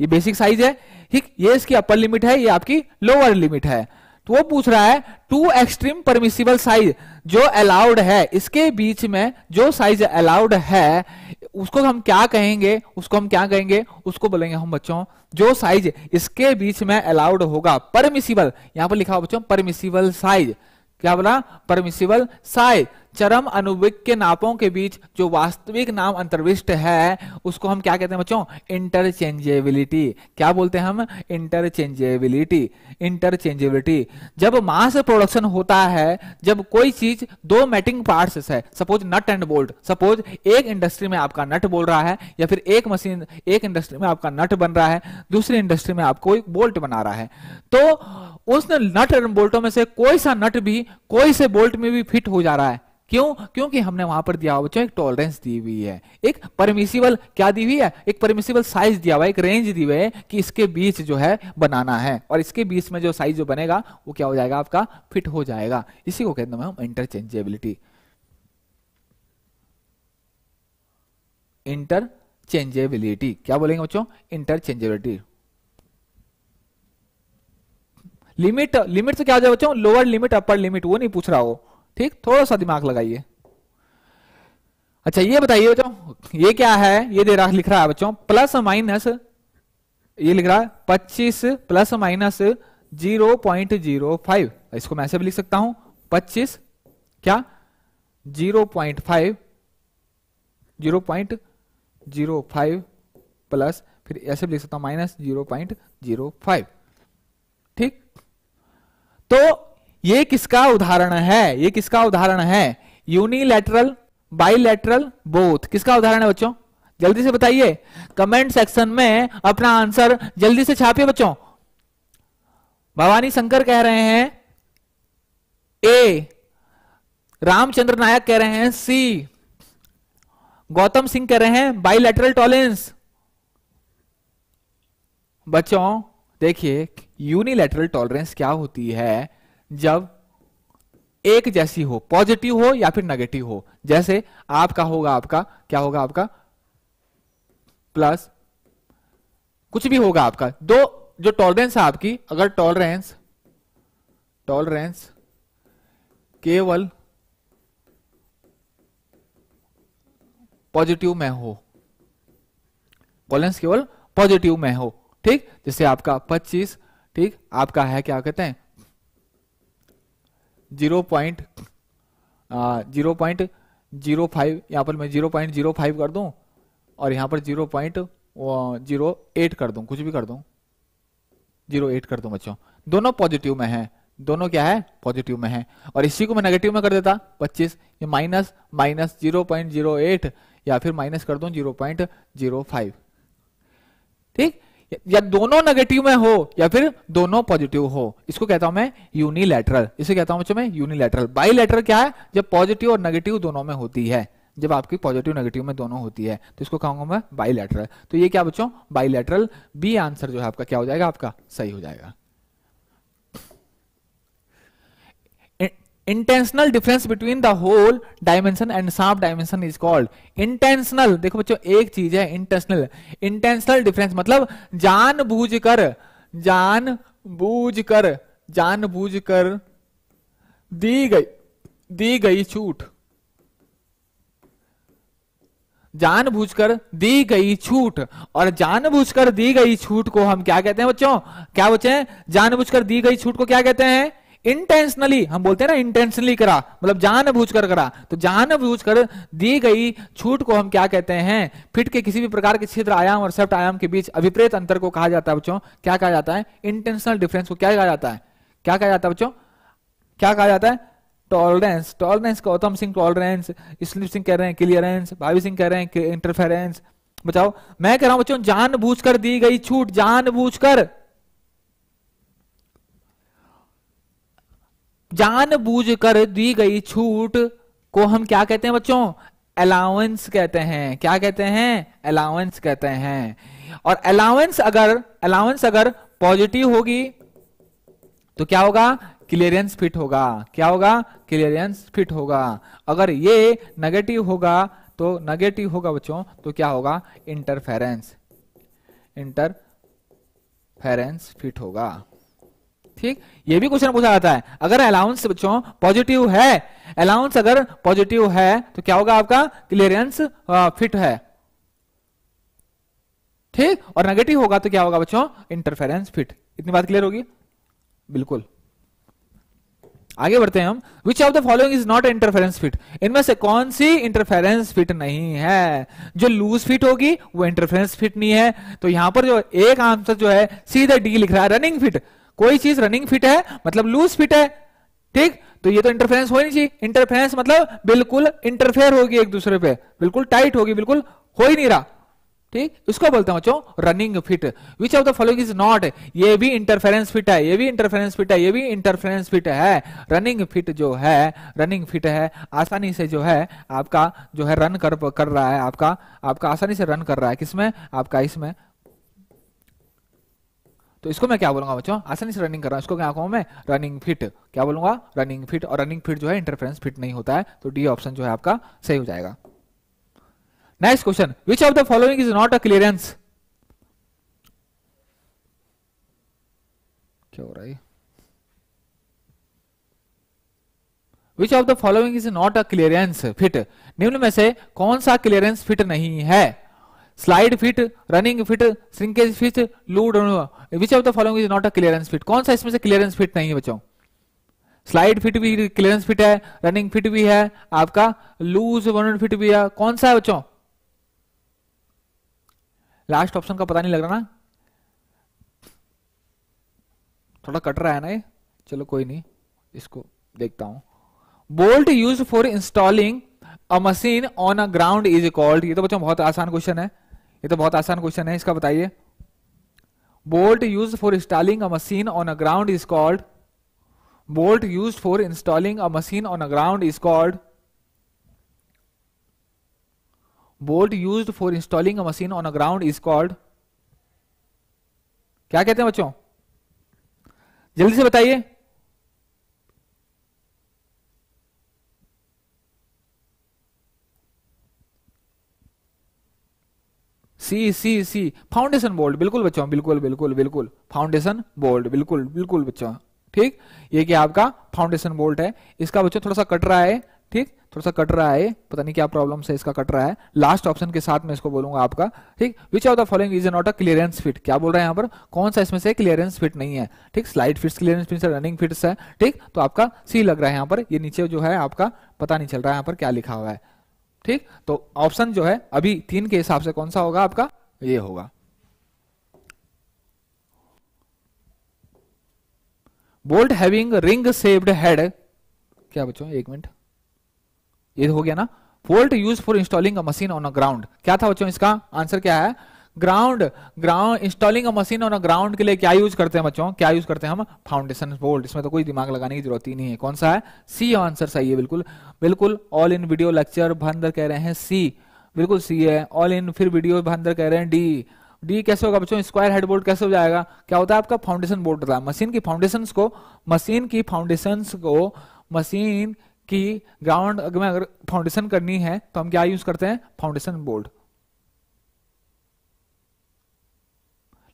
ये बेसिक साइज है ठीक ये इसकी अपर लिमिट है ये आपकी लोअर लिमिट है तो वो पूछ रहा है टू एक्सट्रीम परमिसिबल साइज जो अलाउड है इसके बीच में जो साइज अलाउड है उसको हम क्या कहेंगे उसको हम क्या कहेंगे उसको बोलेंगे हम बच्चों जो साइज इसके बीच में अलाउड होगा परमिसिबल यहां पर लिखा हो बच्चों परमिसिबल साइज क्या बोला परमिसिबल साइज चरम अनुविक के नापों के बीच जो वास्तविक नाम अंतर्विष्ट है उसको हम क्या कहते हैं बच्चों इंटरचेंजेबिलिटी क्या बोलते हैं हम इंटरचेंजेबिलिटी इंटरचेंजेबिलिटी जब मास प्रोडक्शन होता है जब कोई चीज दो मैटिंग पार्ट्स है suppose nut and bolt suppose एक इंडस्ट्री में आपका नट बोल रहा है या फिर एक मशीन एक इंडस्ट्री में आपका नट बन रहा है दूसरी इंडस्ट्री में आपको एक बोल्ट बना रहा है तो उस नट एंड बोल्टों में से कोई सा नट भी कोई से बोल्ट में भी फिट हो जा रहा है क्यों क्योंकि हमने वहां पर दिया हुआ बच्चों एक टॉलरेंस दी हुई है एक परमिसिबल क्या दी हुई है एक परमिसिबल साइज दिया हुआ है एक रेंज दी हुई है कि इसके बीच जो है बनाना है और इसके बीच में जो साइज जो बनेगा वो क्या हो जाएगा आपका फिट हो जाएगा इसी को कहते हैं हम इंटरचेंजेबिलिटी इंटरचेंजेबिलिटी क्या बोलेंगे बच्चों इंटरचेंजेबिलिटी लिमिट लिमिट से क्या हो जाए बच्चों लोअर लिमिट अपर लिमिट वो नहीं पूछ रहा हो ठीक थोड़ा सा दिमाग लगाइए अच्छा ये बताइए बच्चों ये क्या है ये दे रहा लिख रहा है बच्चों प्लस माइनस ये लिख रहा है पच्चीस plus minus zero point zero five इसको मैं ऐसे भी लिख सकता हूं पच्चीस क्या zero point five zero point zero five plus फिर ऐसे भी लिख सकता हूं minus zero point zero five ठीक तो ये किसका उदाहरण है ये किसका उदाहरण है यूनिलैटरल बाइलैटरल बोथ किसका उदाहरण है बच्चों जल्दी से बताइए कमेंट सेक्शन में अपना आंसर जल्दी से छापिए बच्चों भवानी शंकर कह रहे हैं ए रामचंद्र नायक कह रहे हैं सी गौतम सिंह कह रहे हैं बाइलेटरल टॉलेंस बच्चों देखिए यूनिलेटरल टॉलरेंस क्या होती है जब एक जैसी हो पॉजिटिव हो या फिर नेगेटिव हो जैसे आपका होगा आपका क्या होगा आपका प्लस कुछ भी होगा आपका दो जो टॉलरेंस है आपकी अगर टॉलरेंस टॉलरेंस केवल पॉजिटिव में हो टॉलरेंस केवल पॉजिटिव में हो ठीक जैसे आपका 25 ठीक आपका है क्या कहते हैं zero point zero point zero five यहाँ पर मैं जीरो पॉइंट जीरो फाइव कर दूँ और यहाँ पर जीरो पॉइंट जीरो एट कर दूँ कुछ भी कर दूँ जीरो एट कर दूँ बच्चों दोनों पॉजिटिव में है दोनों क्या है पॉजिटिव में है और इसी को मैं नेगेटिव में कर देता 25 ये minus minus zero point zero eight या फिर माइनस कर दूं जीरो पॉइंट जीरो फाइव ठीक या दोनों नेगेटिव में हो या फिर दोनों पॉजिटिव हो इसको कहता हूं मैं यूनिलैटरल इसे कहता हूं बच्चों मैं बाई बाईलेटरल क्या है जब पॉजिटिव और नेगेटिव दोनों में होती है जब आपकी पॉजिटिव नेगेटिव में दोनों होती है तो इसको कहूंगा मैं बाईलेटरल तो ये क्या बच्चों बाईलेटरल बी आंसर जो है आपका क्या हो जाएगा आपका सही हो जाएगा intentional difference between the hole dimension and shaft dimension is called intentional देखो बच्चों एक चीज है इंटेंशनल इंटेंशनल डिफरेंस मतलब जान जान कर कर जान बुझ कर दी गई दी गई छूट जान कर दी गई छूट और जान कर दी गई छूट को हम क्या कहते हैं बच्चों क्या बच्चे कर दी गई छूट को क्या कहते हैं इंटेंशनली हम बोलते हैं ना इंटेंशनली करा मतलब जान बूझ कर करा तो जान बूझ कर दी गई छूट को हम क्या कहते हैं फिट के किसी भी प्रकार के क्षेत्र आयाम और सेफ्ट आयाम के बीच अभिप्रेत अंतर को कहा जाता है बच्चों क्या कहा जाता है इंटेंशनल डिफरेंस को क्या कहा जाता है क्या कहा जाता है बच्चों क्या कहा जाता है tolerance tolerance Gautam Singh tolerance slip Singh कह रहे हैं क्लियरेंस भावी सिंह कह रहे हैं इंटरफेरेंस बचाओ मैं कह रहा हूं बच्चों जानबूझकर दी गई छूट जानबूझकर जानबूझकर दी गई छूट को हम क्या कहते हैं बच्चों अलाउंस कहते हैं क्या कहते हैं अलाउंस कहते हैं और अलाउंस अगर अलाउंस अगर पॉजिटिव होगी तो क्या होगा क्लियरेंस फिट होगा क्या होगा क्लियरेंस फिट होगा अगर ये नेगेटिव होगा तो नेगेटिव होगा बच्चों तो क्या होगा इंटरफेरेंस इंटरफेरेंस फिट होगा ठीक ये भी क्वेश्चन पूछा जाता है अगर अलाउंस बच्चों पॉजिटिव है अलाउंस अगर पॉजिटिव है तो क्या होगा आपका क्लियरेंस फिट है ठीक और नेगेटिव होगा तो क्या होगा बच्चों इंटरफेरेंस फिट इतनी बात क्लियर होगी बिल्कुल आगे बढ़ते हैं हम which of the following is not interference fit इनमें से कौन सी इंटरफेरेंस फिट नहीं है जो लूज फिट होगी वो इंटरफेरेंस फिट नहीं है तो यहां पर जो एक आंसर जो है सीधा डी लिख रहा है रनिंग फिट कोई चीज रनिंग फिट है मतलब लूज फिट है ठीक तो ये तो इंटरफेरेंस हो नहीं चाहिए इंटरफेरेंस मतलब बिल्कुल इंटरफेयर होगी एक दूसरे पे बिल्कुल टाइट होगी बिल्कुल हो ही नहीं रहा ठीक इसको बोलते हैं बच्चों running fit which of the following is not ये भी इंटरफेरेंस फिट है ये भी इंटरफेरेंस फिट है ये भी इंटरफेरेंस फिट है रनिंग फिट जो है रनिंग फिट है आसानी से जो है आपका जो है रन कर कर रहा है आपका आपका आसानी से रन कर रहा है किसमें आपका इसमें तो इसको मैं क्या बोलूंगा बच्चों आसानी से रनिंग कर रहा हूं इसको क्या कहूँ मैं रनिंग फिट क्या बोलूंगा रनिंग फिट और रनिंग फिट जो है इंटरफेरेंस फिट नहीं होता है तो डी ऑप्शन जो है आपका सही हो जाएगा next question which of the following is not a clearance क्या हो रहा है which of the following is not a clearance fit निम्न में से कौन सा क्लियरेंस फिट नहीं है slide fit running fit shrinkage fit loose which of the following is not a clearance fit कौन सा इसमें से क्लियरेंस फिट नहीं है बच्चों स्लाइड फिट भी क्लियरेंस फिट है रनिंग फिट भी है आपका लूज वन फिट भी है कौन सा है बच्चों लास्ट ऑप्शन का पता नहीं लग रहा ना थोड़ा कट रहा है ना ये चलो कोई नहीं इसको देखता हूं bolt use for installing a machine on a ground is called ये तो बच्चों बहुत आसान क्वेश्चन है ये तो बहुत आसान क्वेश्चन है इसका बताइए bolt use for installing a machine on a ground is called bolt use for installing a machine on a ground is called bolt use for installing a machine on a ground is called क्या कहते हैं बच्चों जल्दी से बताइए सी सी सी foundation bold बिल्कुल बच्चों बिल्कुल बिल्कुल बिल्कुल फाउंडेशन बोल्ड बिल्कुल बिल्कुल बच्चों ठीक ये क्या आपका फाउंडेशन बोल्ट है इसका बच्चों थोड़ा सा कट रहा है ठीक थोड़ा सा कट रहा है पता नहीं क्या प्रॉब्लम से इसका कट रहा है लास्ट ऑप्शन के साथ मैं इसको बोलूंगा आपका ठीक which of the following is not a clearance fit क्या बोल रहा है यहाँ पर कौन सा इसमें से क्लियरेंस फिट नहीं है ठीक slide fits clearance fit running fits है ठीक तो आपका सी लग रहा है यहाँ पर ये नीचे जो है आपका पता नहीं चल रहा है यहाँ पर क्या लिखा हुआ है ठीक तो ऑप्शन जो है अभी तीन के हिसाब से कौन सा होगा आपका ये होगा bolt having ring shaped head क्या बच्चों एक मिनट ये हो गया ना bolt use for installing a machine on a ground क्या था बच्चों इसका आंसर क्या है ground ground installing a machine और ग्राउंड के लिए क्या यूज करते हैं बच्चों क्या यूज करते हैं हम फाउंडेशन बोल्ट इसमें तो कोई दिमाग लगाने की जरूरत ही नहीं है कौन सा है सी आंसर सही है बिल्कुल बिल्कुल ऑल इन वीडियो लेक्चर भानदर कह रहे हैं सी बिल्कुल सी है ऑल इन फिर वीडियो भर कह रहे हैं डी डी कैसे होगा बच्चों स्क्वायर हेड कैसे हो जाएगा क्या होता है आपका फाउंडेशन बोर्ड होता है मशीन की फाउंडेशन को मशीन की फाउंडेशन को मशीन की ग्राउंड अगर फाउंडेशन करनी है तो हम क्या यूज करते हैं फाउंडेशन बोर्ड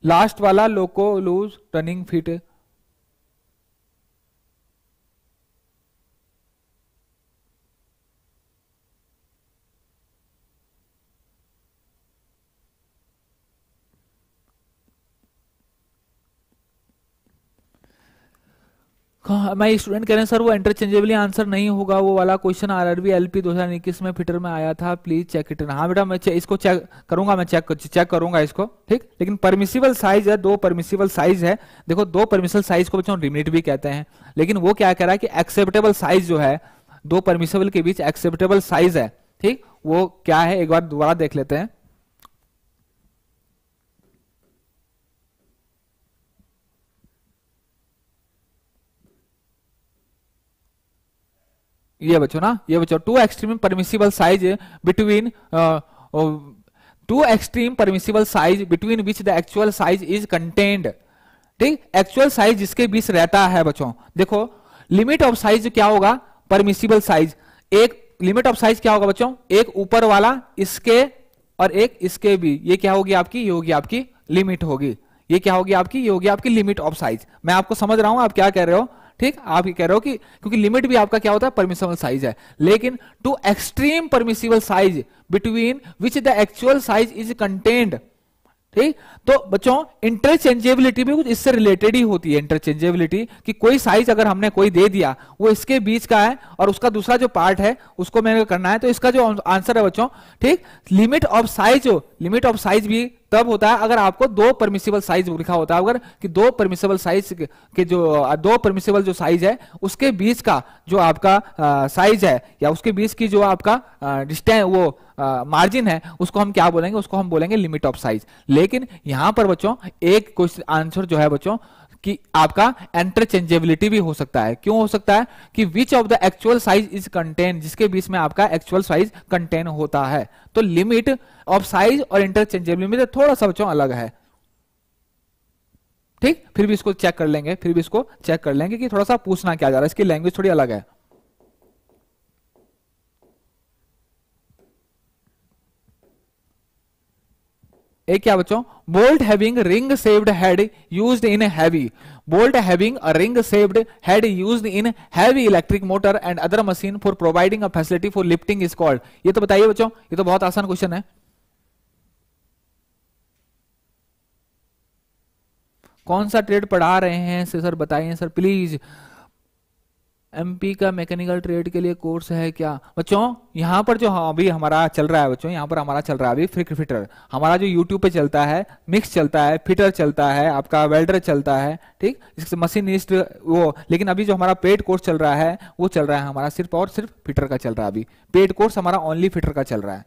लास्ट वाला लोको लूज रनिंग फिट हाँ, मैं स्टूडेंट कह रहे हैं सर वो इंटरचेंजेबली आंसर नहीं होगा वो वाला question R RB L P दो हजार इक्कीस में फिटर में आया था प्लीज चेक इट हाँ बेटा मैं इसको चेक करूंगा मैं चेक चेक करूंगा इसको ठीक लेकिन परमिसिबल साइज है दो परमिसिबल साइज है देखो दो परमिसिबल साइज को बच्चों रिमिट भी कहते हैं लेकिन वो क्या कह रहा है कि एक्सेप्टेबल साइज जो है दो परमिसिबल के बीच एक्सेप्टेबल साइज है ठीक वो क्या है एक बार दोबारा देख लेते हैं ये बच्चों ना ये बच्चों two extreme permissible size between two extreme permissible size between which the actual size is contained ठीक एक्चुअल साइज जिसके बीच रहता है बच्चों देखो लिमिट ऑफ साइज क्या होगा परमिसिबल साइज एक लिमिट ऑफ साइज क्या होगा बच्चों एक ऊपर वाला इसके और एक इसके भी ये क्या होगी आपकी ये होगी आपकी लिमिट होगी ये क्या होगी आपकी ये होगी आपकी लिमिट ऑफ साइज मैं आपको समझ रहा हूं आप क्या कह रहे हो ठीक आप ये कह रहे हो कि क्योंकि लिमिट भी आपका क्या होता है परमिशिबल साइज है लेकिन two extreme permissible size between which the actual size is contained ठीक तो बच्चों इंटरचेंजेबिलिटी भी कुछ इससे रिलेटेड ही होती है इंटरचेंजेबिलिटी कि कोई साइज अगर हमने कोई दे दिया वो इसके बीच का है और उसका दूसरा जो पार्ट है उसको मैंने करना है तो इसका जो आंसर है बच्चों ठीक limit of size limit of size भी तब होता है अगर आपको दो परमिसिबल साइज लिखा होता है अगर कि दो परमिसिबल साइज के जो दो परमिसिबल जो साइज है उसके बीच का जो आपका साइज है या उसके बीच की जो आपका डिस्टेंस वो मार्जिन है उसको हम क्या बोलेंगे उसको हम बोलेंगे लिमिट ऑफ साइज लेकिन यहां पर बच्चों एक क्वेश्चन आंसर जो है बच्चों कि आपका एंटरचेंजेबिलिटी भी हो सकता है क्यों हो सकता है कि which of the actual size is contain जिसके बीच में आपका एक्चुअल साइज कंटेन होता है तो लिमिट ऑफ साइज और इंटरचेंजेबिलिटी थोड़ा सा बच्चों अलग है ठीक फिर भी इसको चेक कर लेंगे फिर भी इसको चेक कर लेंगे कि थोड़ा सा पूछना क्या जा रहा है इसकी लैंग्वेज थोड़ी अलग है ये क्या बच्चों bolt having ring shaped head used in heavy bolt having a ring shaped head used in heavy electric motor and other machine for providing a facility for lifting is called ये तो बताइए बच्चों ये तो बहुत आसान क्वेश्चन है कौन सा ट्रेड पढ़ा रहे हैं सर बताइए सर प्लीज एमपी का मैकेनिकल ट्रेड के लिए कोर्स है क्या बच्चों यहाँ पर जो हाँ, अभी हमारा चल रहा है बच्चों यहाँ पर हमारा चल रहा है अभी फ्रिक फिटर हमारा जो यूट्यूब पे चलता है मिक्स चलता है फिटर चलता है आपका वेल्डर चलता है ठीक इससे मशीनिस्ट वो लेकिन अभी जो हमारा पेड कोर्स चल रहा है वो चल रहा है हमारा सिर्फ और सिर्फ फिटर का चल रहा है अभी पेड कोर्स हमारा ओनली फिटर का चल रहा है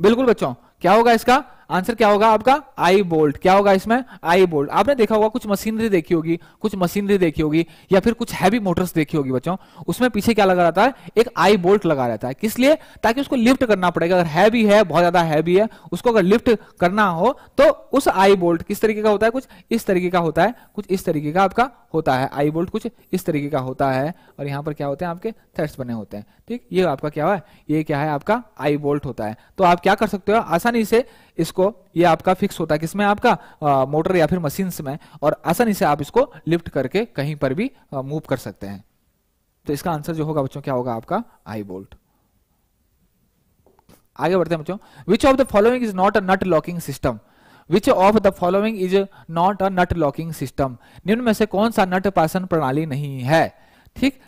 बिल्कुल बच्चों क्या होगा इसका आंसर क्या होगा आपका आई बोल्ट क्या होगा इसमें आई बोल्ट आपने देखा होगा कुछ मशीनरी देखी होगी कुछ मशीनरी देखी होगी या फिर कुछ हैवी मोटर्स देखी होगी बच्चों उसमें पीछे क्या लगा रहता है एक आई बोल्ट लगा रहता है किस लिए ताकि उसको लिफ्ट करना पड़ेगा अगर हैवी है बहुत ज्यादा हैवी है उसको अगर लिफ्ट करना हो तो उस आई बोल्ट किस तरीके का होता है कुछ इस तरीके का होता है कुछ इस तरीके का आपका होता है आई बोल्ट कुछ इस तरीके का होता है और यहाँ पर क्या होते हैं आपके थ्रेड्स बने होते हैं ठीक ये आपका क्या है ये क्या है आपका आई बोल्ट होता है तो आप क्या कर सकते हो आसानी से इसको इसको ये आपका फिक्स होता है किसमें आपका आ, मोटर या फिर मशीन में और आसानी से आप इसको लिफ्ट करके कहीं पर भी मूव कर सकते हैं तो इसका आंसर जो होगा बच्चों क्या होगा आपका आई बोल्ट आगे बढ़ते हैं बच्चों which of the following is not a nut locking system which of the following is not a nut locking system निम्न में से कौन सा नट पासन प्रणाली नहीं है ठीक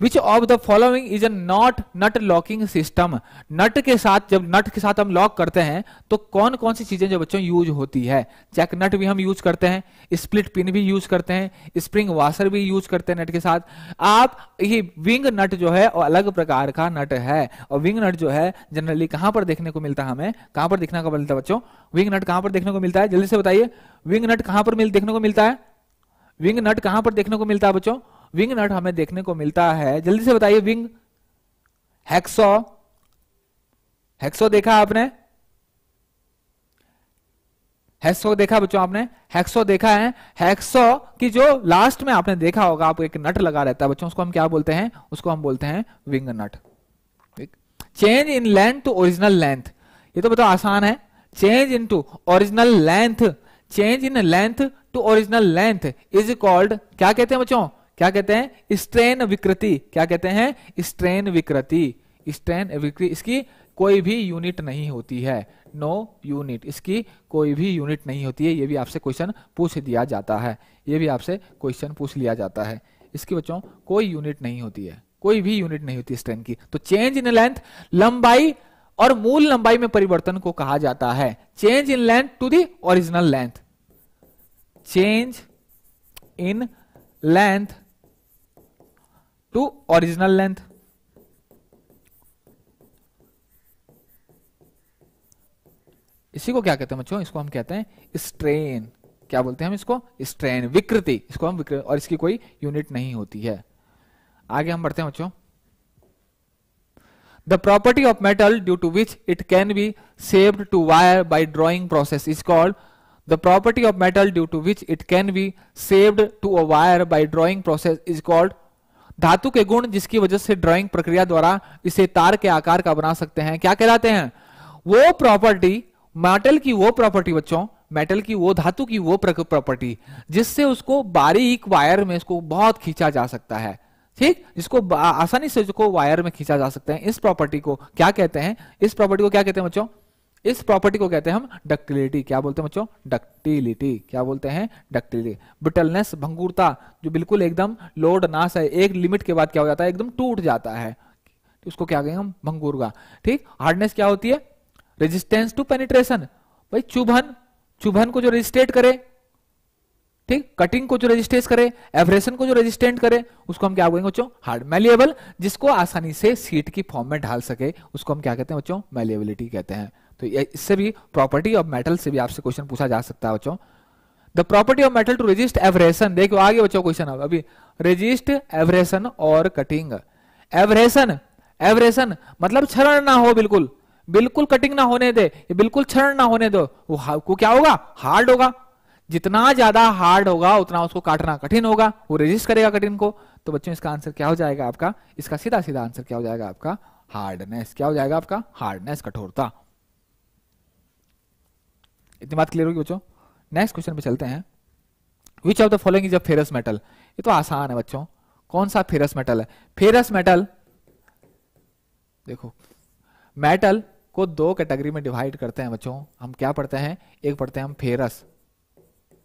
which of the following is a not nut locking system nut के साथ जब नट के साथ हम लॉक करते हैं तो कौन कौन सी चीजें जो बच्चों यूज होती है चेक नट भी हम यूज करते हैं स्प्लिट पिन भी यूज करते हैं स्प्रिंग वाशर भी यूज करते हैं नट के साथ आप ये विंग नट जो है और अलग प्रकार का नट है और विंग नट जो है जनरली कहां पर देखने को मिलता है हमें कहां पर देखने को मिलता है बच्चों विंग नट कहां पर देखने को मिलता है जल्दी से बताइए विंग नट कहां पर देखने को मिलता है विंग नट कहां पर देखने को मिलता है बच्चों विंग नट हमें देखने को मिलता है जल्दी से बताइए विंग हेक्सो हेक्सो देखा आपने हेक्सो देखा बच्चों आपने हेक्सो देखा है हेक्सो की जो लास्ट में आपने देखा होगा आपको एक नट लगा रहता है बच्चों उसको हम क्या बोलते हैं उसको हम बोलते हैं wing nut change in length to original length ये तो बताओ आसान है change in to original length change in length to original length is called क्या कहते हैं बच्चों क्या कहते हैं स्ट्रेन विकृति क्या कहते हैं स्ट्रेन विकृति स्ट्रेन विकृति इसकी कोई भी यूनिट नहीं होती है नो no यूनिट इसकी कोई भी यूनिट नहीं होती है ये भी आपसे क्वेश्चन पूछ दिया जाता है ये भी आपसे क्वेश्चन पूछ लिया जाता है इसकी बच्चों कोई यूनिट नहीं होती है कोई भी यूनिट नहीं होती स्ट्रेन की तो चेंज इन लेंथ लंबाई और मूल लंबाई में परिवर्तन को कहा जाता है change in length to the original length change in length to original length इसी को क्या कहते हैं बच्चों इसको हम कहते हैं स्ट्रेन क्या बोलते हैं हम इसको स्ट्रेन विकृति इसको हम विकृति और इसकी कोई यूनिट नहीं होती है आगे हम बढ़ते हैं बच्चों the property of metal due to which it can be shaped to wire by drawing process is called the property of metal due to which it can be shaped to a wire by drawing process is called धातु के गुण जिसकी वजह से drawing प्रक्रिया द्वारा इसे तार के आकार का बना सकते हैं क्या कहलाते हैं वो प्रॉपर्टी मेटल की वो प्रॉपर्टी बच्चों मेटल की वो धातु की वो प्रॉपर्टी जिससे उसको बारीक वायर में इसको बहुत खींचा जा सकता है ठीक इसको आसानी से उसको वायर में खींचा जा सकता है इस प्रॉपर्टी को क्या कहते हैं इस प्रॉपर्टी को क्या कहते हैं बच्चों इस प्रॉपर्टी को कहते हैं हम डक्टिलिटी क्या बोलते हैं बच्चों डक्टिलिटी क्या बोलते हैं डक्टिलिटी ब्रिटलनेस भंगुरता जो बिल्कुल एकदम लोड नाश है एक लिमिट के बाद क्या हो जाता है एकदम टूट जाता है उसको क्या कहेंगे हम भंगूरगा ठीक हार्डनेस क्या होती है रेजिस्टेंस टू पेनिट्रेशन भाई चुभन चुभन को जो रजिस्ट्रेट करे ठीक कटिंग को जो रेजिस्टेंस करे एवरेशन को जो रेजिस्टेंट करे उसको हम क्या कहेंगे बच्चों हार्ड मेलिएबल जिसको आसानी से सीट की फॉर्म में ढाल सके उसको हम क्या कहते हैं बच्चों मेलिएबिलिटी कहते हैं तो इससे भी प्रॉपर्टी ऑफ मेटल से भी आपसे क्वेश्चन पूछा जा सकता है बच्चों the property of metal to resist abrasion देखो आगे बच्चों क्वेश्चन अभी रेजिस्ट एवरेशन और कटिंग एवरेशन एवरेशन मतलब क्षरण ना हो बिल्कुल बिल्कुल कटिंग ना होने दे बिल्कुल क्षरण ना होने दो वो को क्या होगा हार्ड होगा जितना ज्यादा हार्ड होगा उतना उसको काटना कठिन होगा वो रेजिस्ट करेगा कठिन को तो बच्चों इसका आंसर क्या हो जाएगा आपका इसका सीधा सीधा आंसर क्या हो जाएगा आपका हार्डनेस क्या हो जाएगा आपका हार्डनेस कठोरता इतनी बात क्लियर होगी बच्चों नेक्स्ट क्वेश्चन पे चलते हैं which of the following is a ferrous metal ये तो आसान है बच्चों कौन सा फेरस मेटल है फेरस मेटल देखो मेटल को दो कैटेगरी में डिवाइड करते हैं बच्चों हम क्या पढ़ते हैं एक पढ़ते हैं हम फेरस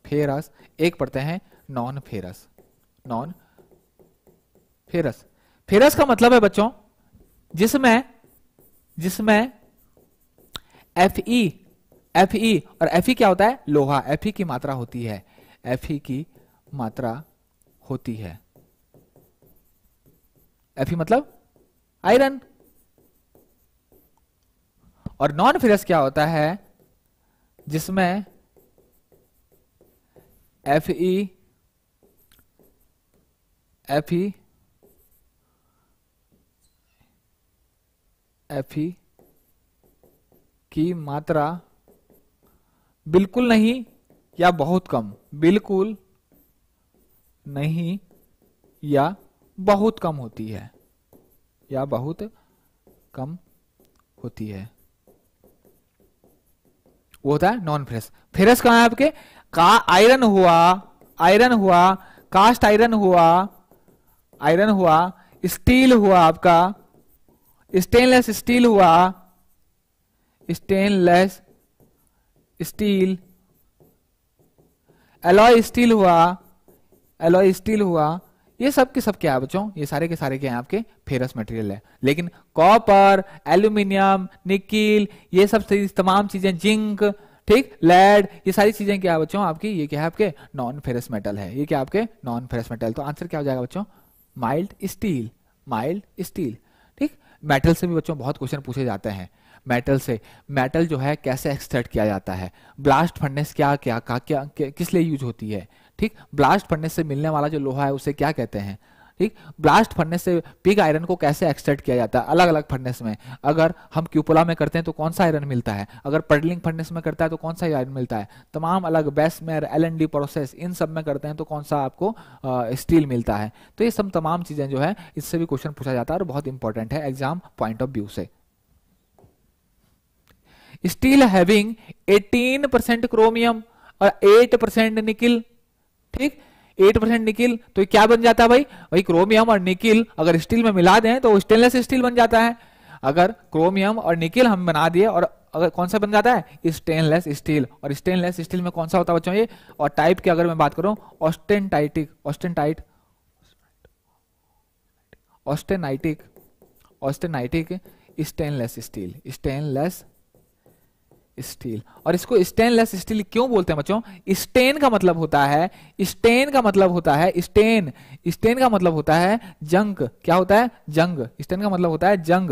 फेरस एक पढ़ते हैं non ferrous non ferrous ferrous का मतलब है बच्चों जिसमें जिसमें एफ ई एफ ई और एफ ई क्या होता है लोहा एफ ई की मात्रा होती है एफ ई की मात्रा होती है एफ ई मतलब आयरन और नॉन फेरस क्या होता है जिसमें F E F E F E की मात्रा बिल्कुल नहीं या बहुत कम बिल्कुल नहीं या बहुत कम होती है या बहुत कम होती है वो होता है नॉन फ्रेस फ्रेश कहा है आपके का आयरन हुआ आयरन हुआ कास्ट आयरन हुआ आयरन हुआ स्टील हुआ आपका स्टेनलेस स्टील हुआ स्टेनलेस स्टील एलॉय स्टील हुआ एलॉय स्टील हुआ ये सब के सब क्या है बच्चों ये सारे के सारे क्या है आपके फेरस मटेरियल है लेकिन कॉपर एल्यूमिनियम निकिल ये सब तमाम चीजें जिंक ठीक लेड ये सारी चीजें क्या है बच्चों आपकी ये क्या है आपके नॉन फेरस मेटल है ये क्या आपके नॉन फेरस मेटल तो आंसर क्या हो जाएगा बच्चों माइल्ड स्टील माइल्ड स्टील ठीक मेटल से भी बच्चों बहुत क्वेश्चन पूछे जाते हैं मेटल से मेटल जो है कैसे एक्सट्रैक्ट किया जाता है ब्लास्ट फर्नेस क्या क्या का क्या, किस लिए यूज होती है ठीक ब्लास्ट फर्नेस से मिलने वाला जो लोहा है उसे क्या कहते हैं ठीक ब्लास्ट फर्नेस से पिग आयरन को कैसे एक्सट्रैक्ट किया जाता है अलग अलग फर्नेस में अगर हम क्यूपोला में करते हैं तो कौन सा आयरन मिलता है अगर पर्डलिंग फर्नेस में करता है तो कौन सा आयरन मिलता है तमाम अलग Bessemer L N D process इन सब में करते हैं तो कौन सा आपको स्टील मिलता है तो ये सब तमाम चीज़ें जो है इससे भी क्वेश्चन पूछा जाता है और बहुत इंपॉर्टेंट है एग्जाम पॉइंट ऑफ व्यू से स्टील हैविंग 18 परसेंट क्रोमियम और 8 परसेंट निकिल ठीक 8 परसेंट निकिल तो क्या बन जाता है भाई भाई क्रोमियम और निकिल अगर स्टील में मिला दें तो स्टेनलेस स्टील बन जाता है अगर क्रोमियम और निकिल हम बना दिए और अगर कौन सा बन जाता है स्टेनलेस स्टील और स्टेनलेस स्टील में कौन सा होता है बच्चों ये और टाइप की अगर मैं बात करूं austenitic austenite austenitic austenitic stainless steel stainless steel और इसको स्टेनलेस स्टील क्यों बोलते हैं बच्चों स्टेन का मतलब होता है स्टेन का मतलब होता है स्टेन स्टेन का मतलब होता है जंग क्या होता है जंग स्टेन का मतलब होता है जंग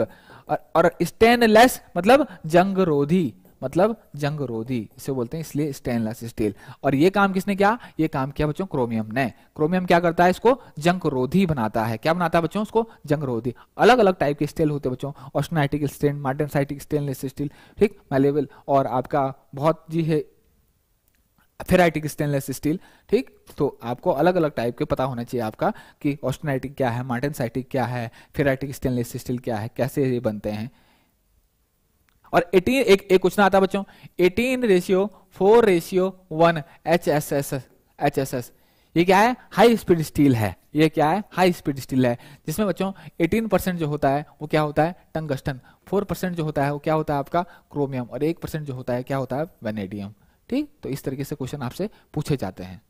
और, स्टेनलेस मतलब जंग रोधी मतलब जंग रोधी इसे बोलते हैं इसलिए स्टेनलेस स्टील और ये काम किसने किया ये काम किया बच्चों क्रोमियम ने क्रोमियम क्या करता है इसको जंग रोधी बनाता है क्या बनाता है बच्चों उसको जंग रोधी अलग अलग टाइप के स्टील होते हैं बच्चों austenitic stain martensitic stainless steel ठीक मेलेबल और आपका बहुत जी है फेराइटिक स्टेनलेस स्टील ठीक तो आपको अलग अलग टाइप के पता होना चाहिए आपका कि ऑस्टोनाइटिक क्या है मार्टन साइटिक क्या है फेराइटिक स्टेनलेस स्टील क्या है कैसे ये बनते हैं और 18 एक एक क्वेश्चन आता है बच्चों 18 रेशियो 4 रेशियो 1 एस एस ये क्या है हाई स्पीड स्टील है ये क्या है हाई स्पीड स्टील है जिसमें बच्चों 18 परसेंट जो होता है वो क्या होता है टंगस्टन 4 परसेंट जो होता है वो क्या होता है आपका क्रोमियम और 1 परसेंट जो होता है क्या होता है वेनेडियम ठीक तो इस तरीके से क्वेश्चन आपसे पूछे जाते हैं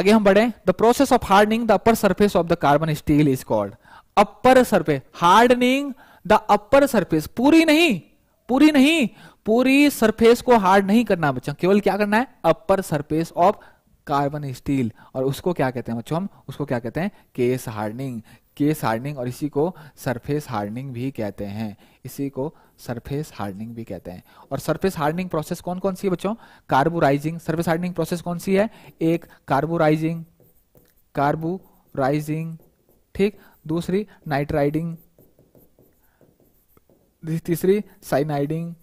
आगे हम बढ़े the process of hardening the upper surface of the carbon steel is called upper surface hardening the upper surface पूरी नहीं पूरी नहीं पूरी सरफेस को हार्ड नहीं करना बच्चों केवल क्या करना है upper surface of carbon steel और उसको क्या कहते हैं बच्चों हम उसको क्या कहते हैं केस हार्डनिंग केस हार्डनिंग और इसी को सरफेस हार्डनिंग भी कहते हैं इसी को सरफेस हार्डनिंग भी कहते हैं और सरफेस हार्डनिंग प्रोसेस कौन कौन सी है बच्चों कार्बोराइजिंग सरफेस हार्डनिंग प्रोसेस कौन सी है एक कार्बोराइजिंग कार्बोराइजिंग ठीक दूसरी नाइट्राइडिंग तीसरी साइनाइडिंग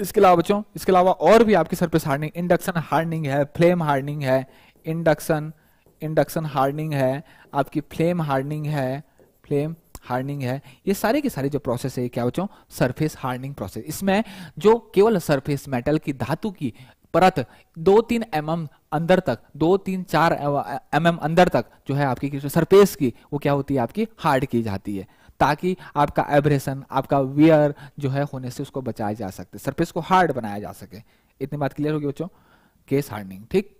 इसके अलावा बच्चों इसके अलावा और भी आपकी सरफेस हार्डनिंग इंडक्शन हार्डनिंग है फ्लेम हार्डनिंग है इंडक्शन इंडक्शन हार्डनिंग है आपकी फ्लेम हार्डनिंग है फ्लेम हार्डनिंग है ये सारे के सारे जो प्रोसेस है क्या बच्चों सरफेस हार्डनिंग प्रोसेस इसमें जो केवल सरफेस मेटल की धातु की परत दो तीन एम mm अंदर तक दो तीन चार एम mm अंदर तक जो है आपकी सरफेस की वो क्या होती है आपकी हार्ड की जाती है ताकि आपका एब्रेशन आपका वियर जो है होने से उसको बचाया जा सके सरफेस को हार्ड बनाया जा सके इतनी बात क्लियर होगी बच्चों केस हार्डनिंग ठीक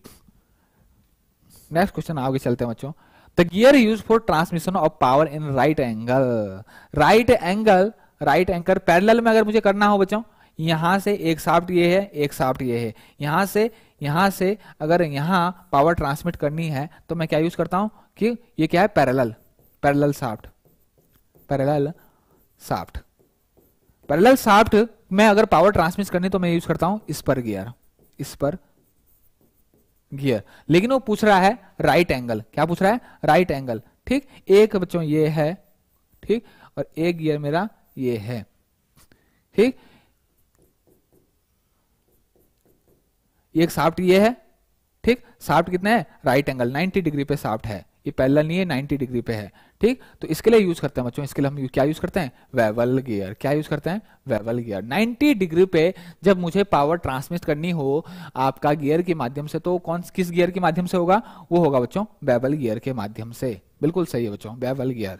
नेक्स्ट क्वेश्चन आगे चलते हैं बच्चों the gear use for transmission of power in right angle right angle right anchor parallel में अगर मुझे करना हो बच्चों यहां से एक साफ्ट ये है एक साफ्ट ये है यहां से यहां से अगर यहां पावर ट्रांसमिट करनी है तो मैं क्या यूज करता हूं कि ये क्या है parallel parallel shaft parallel shaft parallel shaft में अगर पावर ट्रांसमिट करनी तो मैं यूज करता हूं इस पर गियर इस पर गियर लेकिन वो पूछ रहा है राइट एंगल क्या पूछ रहा है राइट एंगल ठीक एक बच्चों ये है ठीक और एक गियर मेरा ये है ठीक एक साफ्ट ये है ठीक साफ्ट कितना है राइट एंगल 90 डिग्री पे साफ्ट है ये पैरल नहीं है नाइनटी डिग्री पे है ठीक तो इसके लिए यूज करते हैं बच्चों इसके लिए हम क्या यूज करते हैं वेवल गियर क्या यूज करते हैं वेवल गियर 90 डिग्री पे जब मुझे पावर ट्रांसमिट करनी हो आपका गियर के माध्यम से तो कौन किस गियर के माध्यम से होगा वो होगा बच्चों वेवल गियर के माध्यम से बिल्कुल सही है बच्चों bevel gear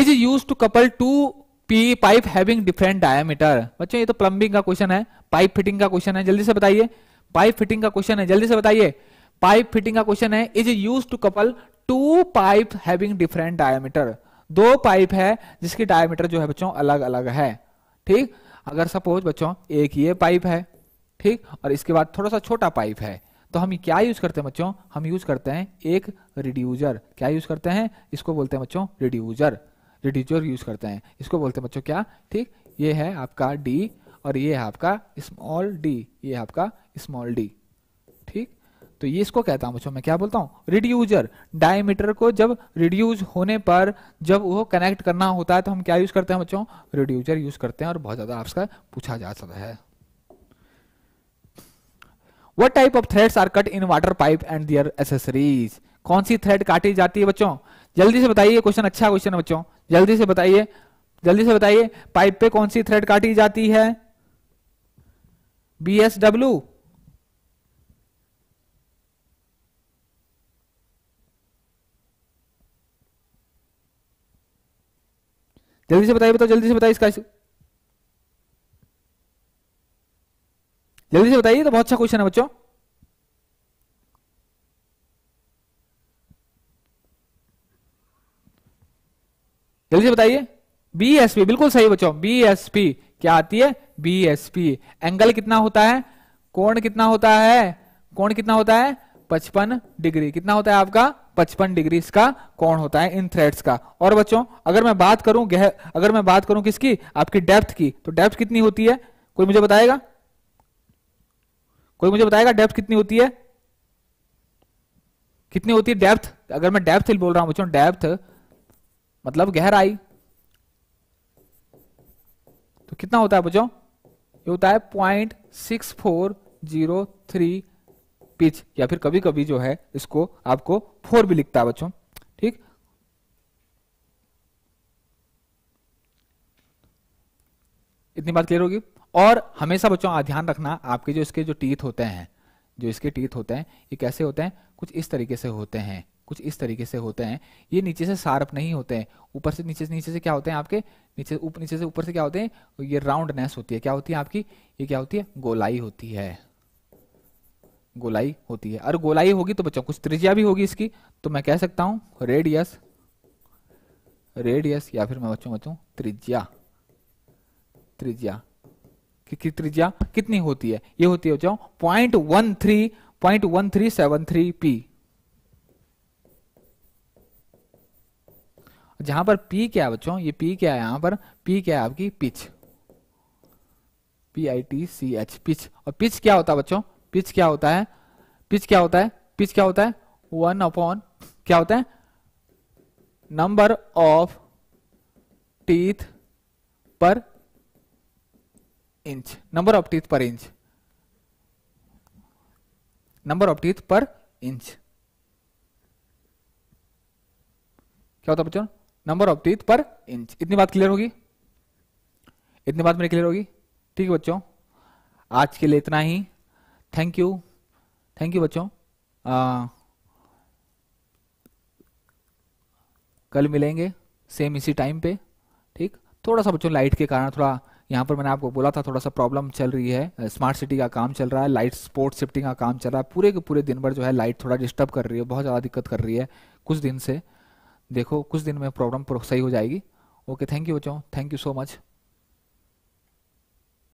is use to couple two P pipe having different diameter बच्चों ये तो प्लम्बिंग का क्वेश्चन है पाइप फिटिंग का क्वेश्चन है जल्दी से बताइए पाइप फिटिंग का क्वेश्चन है जल्दी से बताइए पाइप फिटिंग का क्वेश्चन है is use to couple two pipe having different diameter दो पाइप है जिसकी डायमीटर जो है बच्चों अलग अलग है ठीक अगर सपोज बच्चों एक ये पाइप है ठीक और इसके बाद थोड़ा सा छोटा पाइप है तो हम क्या यूज करते हैं बच्चों हम यूज करते हैं एक रिड्यूजर क्या यूज करते हैं इसको बोलते हैं बच्चों रिड्यूजर रिड्यूजर यूज करते हैं इसको बोलते हैं बच्चों क्या ठीक ये है आपका डी और ये है आपका स्मॉल डी ये है आपका स्मॉल डी तो ये इसको कहता हूं मैं क्या बोलता हूं रिड्यूजर डायमीटर को जब रिड्यूज होने पर जब वो कनेक्ट करना होता है तो हम क्या यूज करते हैं बच्चों रिड्यूजर यूज करते हैं और बहुत ज्यादा आपसे पूछा जा सकता है what type of thread are cut in water pipe and their accessories कौन सी थ्रेड काटी जाती है बच्चों जल्दी से बताइए क्वेश्चन अच्छा क्वेश्चन है बच्चों जल्दी से बताइए जल्दी से बताइए पाइप पे कौन सी थ्रेड काटी जाती है बी एस डब्ल्यू जल्दी से बताइए बताओ जल्दी से बताइए इसका जल्दी से बताइए तो बहुत अच्छा क्वेश्चन है बच्चों जल्दी से बताइए बीएसपी बिल्कुल सही बच्चों बीएसपी क्या आती है बीएसपी एंगल कितना होता है कोण कितना होता है कोण कितना होता है पचपन डिग्री कितना होता है आपका पचपन डिग्री इसका कौन होता है इन थ्रेड्स का और बच्चों अगर मैं बात करूं गह अगर मैं बात करूं किसकी आपकी डेप्थ की तो डेप्थ कितनी होती है कोई मुझे बताएगा कोई मुझे बताएगा डेप्थ कितनी होती है कितनी होती है डेप्थ अगर मैं डेप्थ बोल रहा हूं बच्चों डेप्थ मतलब गहराई तो कितना होता है बच्चों ये होता है point six four zero three pitch या फिर कभी कभी जो है इसको आपको फोर भी लिखता है बच्चों ठीक इतनी बात क्लियर होगी और हमेशा बच्चों ध्यान रखना आपके जो इसके जो टीथ होते हैं जो इसके टीथ होते हैं ये कैसे होते हैं कुछ इस तरीके से होते हैं कुछ इस तरीके से होते हैं ये नीचे से शार्प नहीं होते हैं ऊपर से नीचे से नीचे से क्या होते हैं आपके नीचे ऊपर नीचे से ऊपर से क्या होते हैं ये राउंडनेस होती है क्या होती है आपकी ये क्या होती है गोलाई होती है गोलाई होती है और गोलाई होगी तो बच्चों कुछ त्रिज्या भी होगी इसकी तो मैं कह सकता हूं रेडियस रेडियस या फिर मैं बच्चों बच्चों त्रिज्या त्रिज्या कि, कि त्रिज्या कितनी होती है ये होती है बच्चों point one three point one three seven three P जहां पर पी क्या है बच्चों ये पी क्या है यहां पर पी क्या है आपकी pitch P I T C H pitch और पिच क्या होता है बच्चों पिच क्या होता है पिच क्या होता है पिच क्या होता है वन अपॉन क्या होता है number of teeth per inch number of teeth per inch number of teeth per inch क्या होता है बच्चों number of teeth per inch इतनी बात क्लियर होगी इतनी बात मेरी क्लियर होगी ठीक है बच्चों आज के लिए इतना ही थैंक यू थैंक यू बच्चों आ, कल मिलेंगे सेम इसी टाइम पे ठीक थोड़ा सा बच्चों लाइट के कारण थोड़ा यहाँ पर मैंने आपको बोला था थोड़ा सा प्रॉब्लम चल रही है स्मार्ट सिटी का काम चल रहा है लाइट स्पोर्ट शिफ्टिंग का काम चल रहा है पूरे के पूरे दिन भर जो है लाइट थोड़ा डिस्टर्ब कर रही है बहुत ज़्यादा दिक्कत कर रही है कुछ दिन से देखो कुछ दिन में प्रॉब्लम सही हो जाएगी ओके थैंक यू बच्चों थैंक यू सो मच